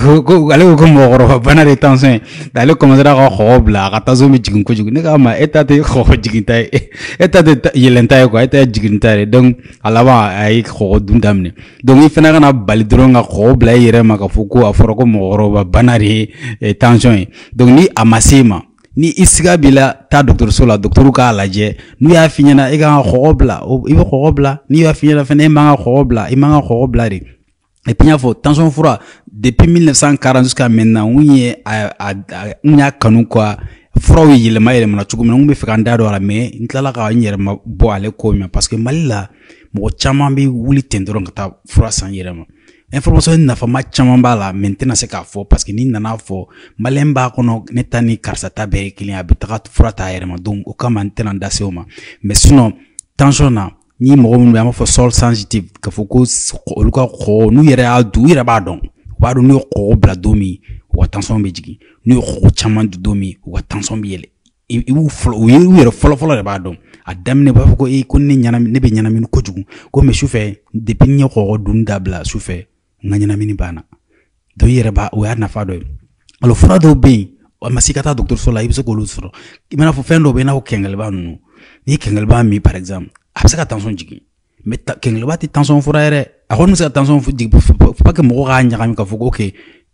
ale ko mo goro bana de tension dale ko mazara ko ho bla ka tazo mi jigin ko jigin ka ma eta de ho jigin tai eta de yelen tai ko eta jigin tai donc alaba ay ho dum damne donc ifena kana bali dro nga ho bla yere ma ka fuku aforo ko mo goro bana de tension donc ni amasema ni i siga b'i la taa dɔgɔtɔrɔso k'a lajɛ n'u y'a f'i ɲɛna i ka kan ka kɔgɔ n'i y'a f'i ɲɛna fana i man kan ka kɔgɔ bila Et puis, il faut tension fura depuis 1940 jusqu'à maintenant, on y a, on y a canon quoi. Furaw ye yɛlɛma yɛlɛmana cogo min na n bɛ fɛ la mais n tilala ka n ma bɔ ale ko parce que mali la mɔgɔ caman bɛ wuli ten dɔrɔn ka taa fura ma information nafama caman b'a la mais n tɛna se parce que n'i nana fɔ maliyɛn b'a kɔnɔ ne ta ta bɛɛ ye kelen ye t'a yɛrɛ ma donc o kama n tɛna ma mais sinon tension na ni mɔgɔ minnu bɛ an b'a fɔ sɔli sensitive k'a fɔ ko olu ka kɔgɔ n'u yɛrɛ y'a dun u yɛrɛ b'a dɔn u b'a dɔn n'u ye kɔgɔ bila don min u ka tansɔn bɛ jigin n'u ye kɔgɔ caman dun don min u ka tansɔn bɛ yɛlɛ i b'u fɔlɔ u ye u yɛrɛ fɔlɔfɔlɔ de b'a dɔn a daminɛ u b'a fɔ ko ee ko ne ɲɛnami ne bɛ ɲɛnamini kojugu ko mɛ sufɛ depi n ye kɔgɔ dun dabila sufɛ n ka ɲɛnamini banna donc i yɛrɛ b'a o y'a nafa dɔ ye alors fura dɔw bɛ yen a ma se ka taa dɔgɔtɔrɔso la i bɛ se k'olu sɔrɔ i n'a fɔ fɛn dɔw bɛ i n'a fɔ kɛnkɛliba ninnu n'i ye kɛnkɛliba min par exemple a bɛ se ka tansɔn jigin mɛ kɛngɛlɛba tɛ tansɔn fura yɛrɛ a kɔni bɛ se ka tansɔn jigin fo pa mɔgɔ k'a ɲagami k'a fɔ ko ok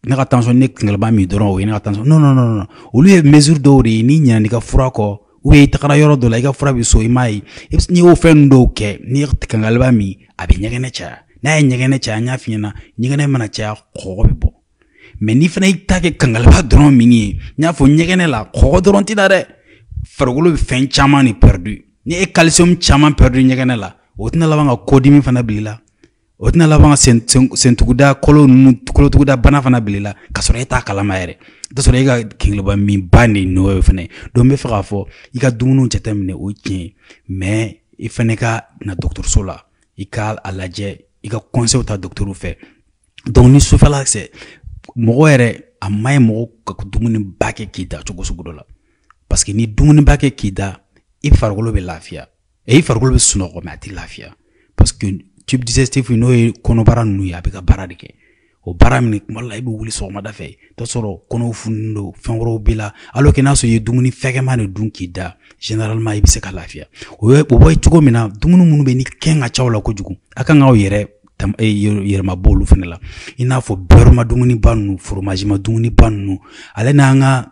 ne ka tansɔn ne kɛngɛlɛba min dɔrɔn o ye ne ka tansɔn non non non olu ye mesure dɔw de ye n'i ɲinɛ n'i ka fura kɔ ou i tagara yɔrɔ dɔ la i ka fura bɛ so i m'a ye n'i y'o fɛn dɔw kɛ n'i ye kɛngɛlɛba min a bɛ ɲɛgɛnɛ caya n'a ye ɲɛgɛnɛ caya n y'a f'i ɲɛna ɲɛgɛnɛ mana caya kɔgɔ bɛ bɔ mɛ n'i fana y'i ta kɛ kangaliba dɔrɔn min ye n y'a fɔ ɲɛgɛnɛ la kɔgɔ dɔrɔn tɛ la dɛ farikolo bɛ fɛn caman de pɛridi ni e calcium caman pɛrɛdu ɲɛgɛnɛ la o tɛna laban ka kodimi fana bilila o tɛna laban ka sentuguda kolo ninnu kolotuguda bana fana bilila ka sɔrɔ e t'a kalama yɛrɛ t'a sɔrɔ e ka kingilaba min ba de n'o fɛnɛ donc n bɛ fɛ k'a fɔ i ka dumuniw jate minɛ o tiɲɛ ye i fɛnɛ ka na dɔgɔtɔrɔso la i ka a lajɛ i ka conseil ta dɔgɔtɔrɔw fɛ donc ni sufɛla sɛ mɔgɔ yɛrɛ a man mɔgɔ ka dumuniba kɛ k'i da cogo sugu dɔ la parce que ni dumuniba kɛ k'i da i farikolo bɛ lafiya i farikolo bɛ sunɔgɔ mɛ a tɛ lafiya parce tube digestif n'o ye kɔnɔbara ninnu ye a bɛ ka baara de kɛ o baara minɛ kuma la i bɛ wuli sɔgɔmada fɛ t'a sɔrɔ kɔnɔw fununen don fɛn wɛrɛw b'i la alors n'a sɔrɔ i ye dumuni fɛgɛman de dun k'i da généralement i bɛ se ka lafiya o ye o bɔ cogo min na dumuni minnu bɛ ni kɛn ka ca la kojugu a kan k'aw yɛrɛ yɛlɛma bɔ olu la i n'a fɔ bɛrɛma dumuniba ninnu foromajima dumuniba ninnu ale n'an ka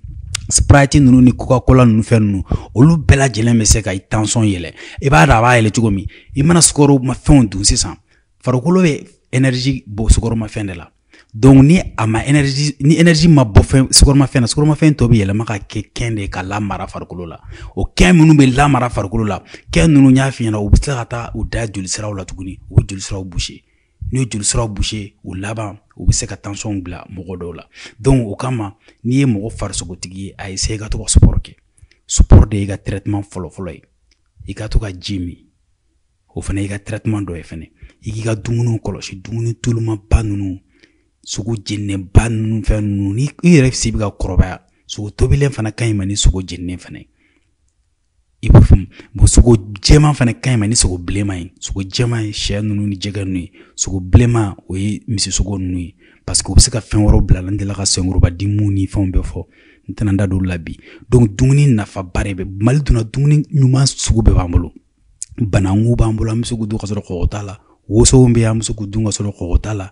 sprite nunu ni coca cola ninnu fɛn ninnu olu bɛɛ lajɛlen bɛ se ka i yɛlɛ i b'a dɔn a b'a yɛlɛ cogo min i mana sukaromafɛnw dun sisan farikolo bɛ ɛnɛrizi bɔ sukaromafɛn de la donc ni a ma énergie ni énergie ma bɔ fɛn sukaromafɛn na sukaromafɛn tɔ bɛ yɛlɛma ka kɛ kɛn de ka lamara farikolo la o kɛn minnu bɛ lamara farikolo la kɛn ninnu n y'a f'i ɲɛna u bɛ tila ka taa u da jolisiraw la tuguni u bɛ jolisiraw boucher n'u ye joli siraw bouché o laban u bɛ se ka tension bila mɔgɔ dɔw la donc o kama n'i ye mɔgɔ farisogotigi ye a essayer i ka to ka sport kɛ sport de y'i ka traitement fɔlɔfɔlɔ ye i ka to ka ji min o fana y'i ka traitement dɔ ye fɛnɛ i k'i ka dumuniw kɔlɔsi dumuni tolumaba ninnu sogo jeninen ba fɛn ninnu ni i yɛrɛ se bɛ ka kɔrɔbaya sogo tobilen fana ka ɲi ma ni sogo jeninen fana ye i b'a faamu bon sogo jɛman fana ka ɲi ma ni sogo bilenman ye sogo jɛman ye sɛ ninnu ni jɛgɛ ninnu ye sogo bilenman o ye misi sogo ninnu ye parce que u bɛ se ka fɛn wɛrɛw bila la n delila ka senkɔrɔba dimuw ni fɛnw bɛɛ fɔ n tɛna n da don la bi donc dumuni nafaba de bɛ mali dunna dumuni ɲuman sugu bɛɛ b'an bolo bananku b'an bolo an bɛ se k'u dun ka sɔrɔ kɔkɔ t'a la wosow bɛ yen an bɛ se k'u dun ka sɔrɔ kɔkɔ t'a la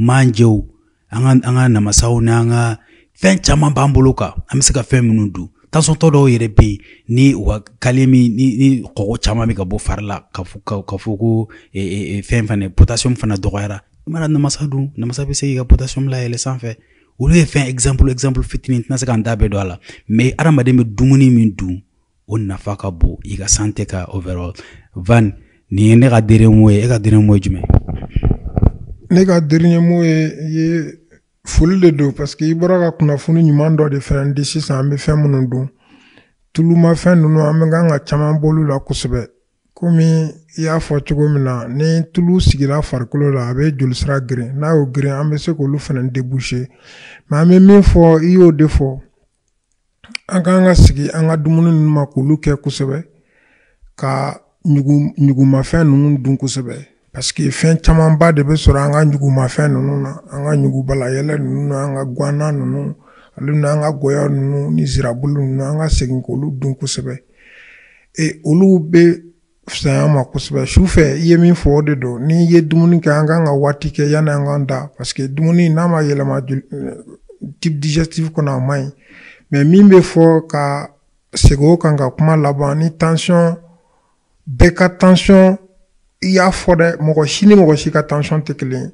manjɛw an ka an ka namasaw n'an ka fɛn caman b'an bolo kan an bɛ se ka fɛn minnu dun tansɔntɔ dɔw yɛrɛ bɛ ni wa ka kaliye min ni ni kɔgɔ caman bɛ ka bɔ fari la ka fɔ ka e, e, e, fɛn fana potasiyɔmu fana dɔgɔyara i mana namasa dun namasa bɛ se k'i ka potasiyɔmu layɛlɛn sanfɛ olu ye fɛn exemple exemple fitinin n tɛna se ka n da bɛɛ don a la mais adamaden bɛ dumuni min dun o nafa ka bo i ka sante ka overall van ni ye ne ka dernier mot ye e ka dernier mot ye jumɛn ne ka dernier mot ye ye Foli de don parce i bɔra ka kunnafoni ɲuman dɔ de fana di sisan an bɛ fɛn minnu dun tulumafɛn ninnu an bɛ kan ka caman bolo la kosɛbɛ komi i y'a fɔ cogo min na ni tulu sigira farikolo la a bɛ jolisira geren n'a y'o geren an bɛ se k'olu fana deboucher mais an bɛ min fɔ i y'o de fɔ an k'an ka sigi an ka dumuni ninnu ma k'olu kɛ kosɛbɛ ka ɲugumafɛn ninnu dun kosɛbɛ paseke fɛn camanba de bɛ sɔrɔ an ka ɲugumafɛn ninnu na an ka ɲugubalayɛlɛ ninnu na an ka gwana ninnu ale n'an ka gɔya ninnu ni zirabulu ninnu an ka segin k'olu dun kosɛbɛ e olu bɛ fisaya ma kosɛbɛ sufɛ i ye min fɔ o de don n'i ye dumuni kɛ an kan ka waati kɛ yanni an k'an da paseke dumuni n'a ma yɛlɛma eh, type digestif kɔnɔ a man ɲi mɛ min bɛ fɔ ka segin o kan ka kuma laban ni tension bɛɛ ka tension i y'a fɔ dɛ mɔgɔ si ni mɔgɔ si ka tansɔn tɛ kelen ye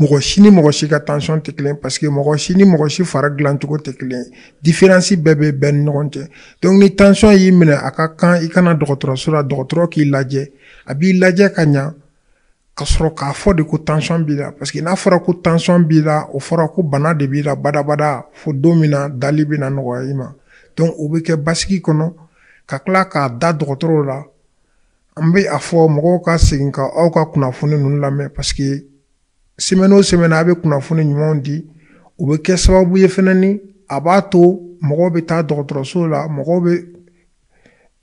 mɔgɔ si ni mɔgɔ si ka tansɔn tɛ kelen paseke mɔgɔ si ni mɔgɔ si fara dilancogo tɛ kelen diferansi bɛɛ bɛ bɛɛ ni ɲɔgɔn cɛ donc ni tansɔn y'i minɛ a ka kan i kana dɔgɔtɔrɔso la dɔgɔtɔrɔ k'i lajɛ a b'i lajɛ ka ɲa ka sɔrɔ k'a fɔ de ko tansɔn b'i la paseke n'a fɔra ko tansɔn b'i la o fɔra ko bana de b'i la badabada fo don min na dali bɛ na nɔgɔya i ma donc o bɛ kɛ basigi kɔnɔ ka tila k'a da dɔgɔtɔrɔw la an bɛ a fɔ mɔgɔw ka segin ka aw ka kunnafoni ninnu lamɛn paseke semaine o semaine a bɛ kunnafoni ɲumanw di o bɛ kɛ sababu ye fana ni a b'a to mɔgɔw bɛ taa dɔgɔtɔrɔso la mɔgɔw bɛ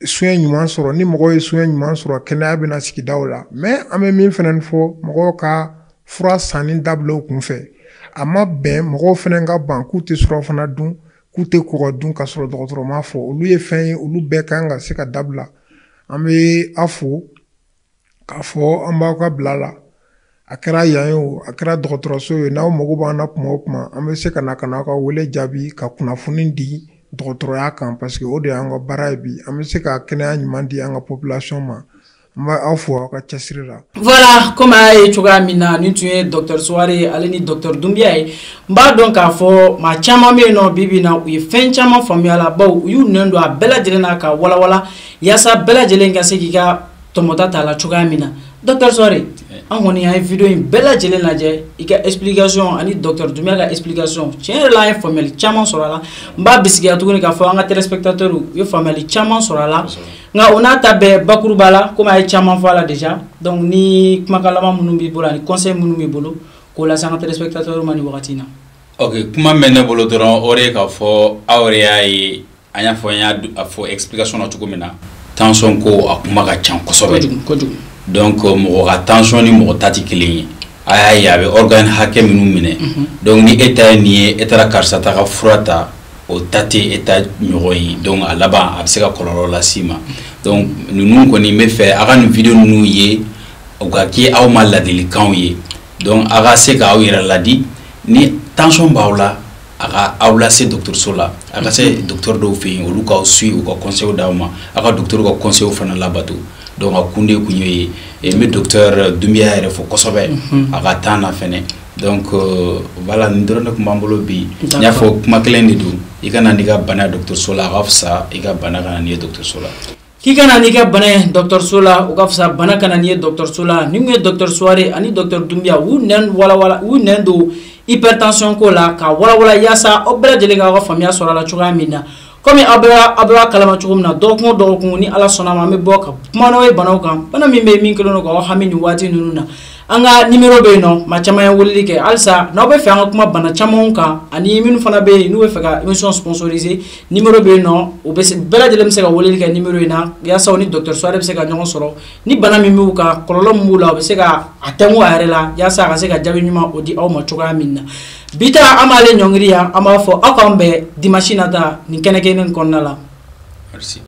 sonya ɲuman sɔrɔ ni mɔgɔ ye sonya ɲuman sɔrɔ kɛnɛya bɛna sigidaw la mais an bɛ min fana fɔ mɔgɔw ka fura sanni dabila u kun fɛ a ma bɛn mɔgɔw fana ka ban k'u tɛ surafana dun k'u tɛ kɔgɔ dun ka sɔrɔ dɔgɔtɔrɔ ma fɔ olu ye fɛn ye olu bɛɛ kan ka se ka dabila an bɛ a fo k'a fɔ an b'aw ka bila la a kɛra yan ye o a kɛra dɔgɔtɔrɔso ye n'aw mago b'an na kuma o kuma an bɛ se ka na ka n'aw ka wele jaabi ka kunnafoni di dɔgɔtɔrɔya kan parce que o de y'an ka baara ye bi an bɛ se ka kɛnɛya ɲuman di an ka population ma n bɛ aw fo aw ka cɛsiri la. voilà komi a ye cogoya min na nin tun ye dɔkitɛri suware ale ni dɔkitɛri dunbiya ye n b'a dɔn k'a fɔ maa caman bɛ yen nɔ bi bi in na u ye fɛn caman faamuya a la bawo u y'u nɛn don a bɛɛ lajɛlen na ka walawala yaasa bɛɛ lajɛlen ka se k'i ka tɔmɔta t'a la cogoya min na dɔkitɛri suware eh. an kɔni an ye video in bɛɛ lajɛlen lajɛ i ka explication ani docteur dumya ka explication tiɲɛ yɛrɛ la an ye faamuyali caman sɔrɔ a la n b'a bisigiya tuguni k'a fɔ an ka téléspectateur u ye faamuyali caman sɔrɔ a la nka o n'a ta bɛɛ bakuruba la komi a ye caman fɔ a la déjà donc ni kumakan laban minnu b'i bolo ani conseil minnu b'i bolo k'o lase an ka téléspectateur ma nin wagati in na. ok kuma min bɛ ne bolo dɔrɔn o de ye k'a fɔ aw yɛrɛ y'a ye an y'a fɔ an y'a fɔ explication na cogo min na tension ko a kuma ka ca kosɛbɛ kojugu kojugu donc euh, mɔgɔ ka tension ni mɔgɔ ta tɛ kelen ye a y'a ye a bɛ organe hakɛ minnu minɛ donc ni e ta ye nin ye e taara karisa ta ka fura ta. o ta tɛ eta ɲɔgɔn ye donc a laban a bɛ se ka kɔlɔlɔ las'i ma donc ninnu kɔni bɛ fɛ a ka nin video ninnu ye u ka kɛ aw ma ladilikanw ye donc a ka se k'aw yɛrɛ ladi ni tension b'aw la a ka aw lase dɔgɔtɔrɔso la a ka se dɔgɔtɔrɔ dɔw fɛ yen olu k'aw suit u ka conseil d'aw ma a ka dɔgɔtɔrɔ ka conseil fana labato donc a kun kun y'o ye n bɛ dɔgɔtɔrɔ dunbiya yɛrɛ fo kosɛbɛ a ka temps na fɛnɛ donc euh, voilà nin dɔrɔn de tun b'an bolo bi n y'a fɔ kuma kelen de don. Ika nani ka bana ye Sola la a ka fisa i bana ka na n'i ye dɔgɔtɔrɔso la k'i ka n'i ka bana ye dɔgɔtɔrɔso la ka fisa bana ka na n'i ye dɔgɔtɔrɔso la ni mun ye suware ani dɔgɔtɔrɔ dunbiya u nɛn walawala u nɛn don hypertension ko la ka walawala yaasa aw bɛɛ lajɛlen ka aw ka faamuya la cogoya min na komi aw bɛɛ aw bɛɛ kalama cogo min na dɔgɔkun ni ala sɔnna a ma an bɛ ka kuma n'aw ye banaw kan, bana min bɛ min kɛlen don k'aw hami nin waati an ka nimero bɛ yen nɔ ma caman ye weleli kɛ halisa n'aw bɛ fɛ an ka kuma bana camanw kan ani minnu fana bɛ yen n'u bɛ fɛ ka émission sponsorise nimero bɛ yen nɔ o bɛ se bɛɛ lajɛlen bɛ se ka weleli kɛ nimero in na yaasa u ni docteur Souare bɛ se ka ɲɔgɔn sɔrɔ ni bana min b'u kan kɔlɔlɔ min b'u la u bɛ se ka a tɛnku a yɛrɛ la yaasa a ka se ka jaabi ɲuman o di aw ma cogoya min na bi ta an b'ale ɲɔngiri yan an b'a fɔ aw k'an bɛn dimanche nata nin kɛnɛ kelen in kɔnɔna la merci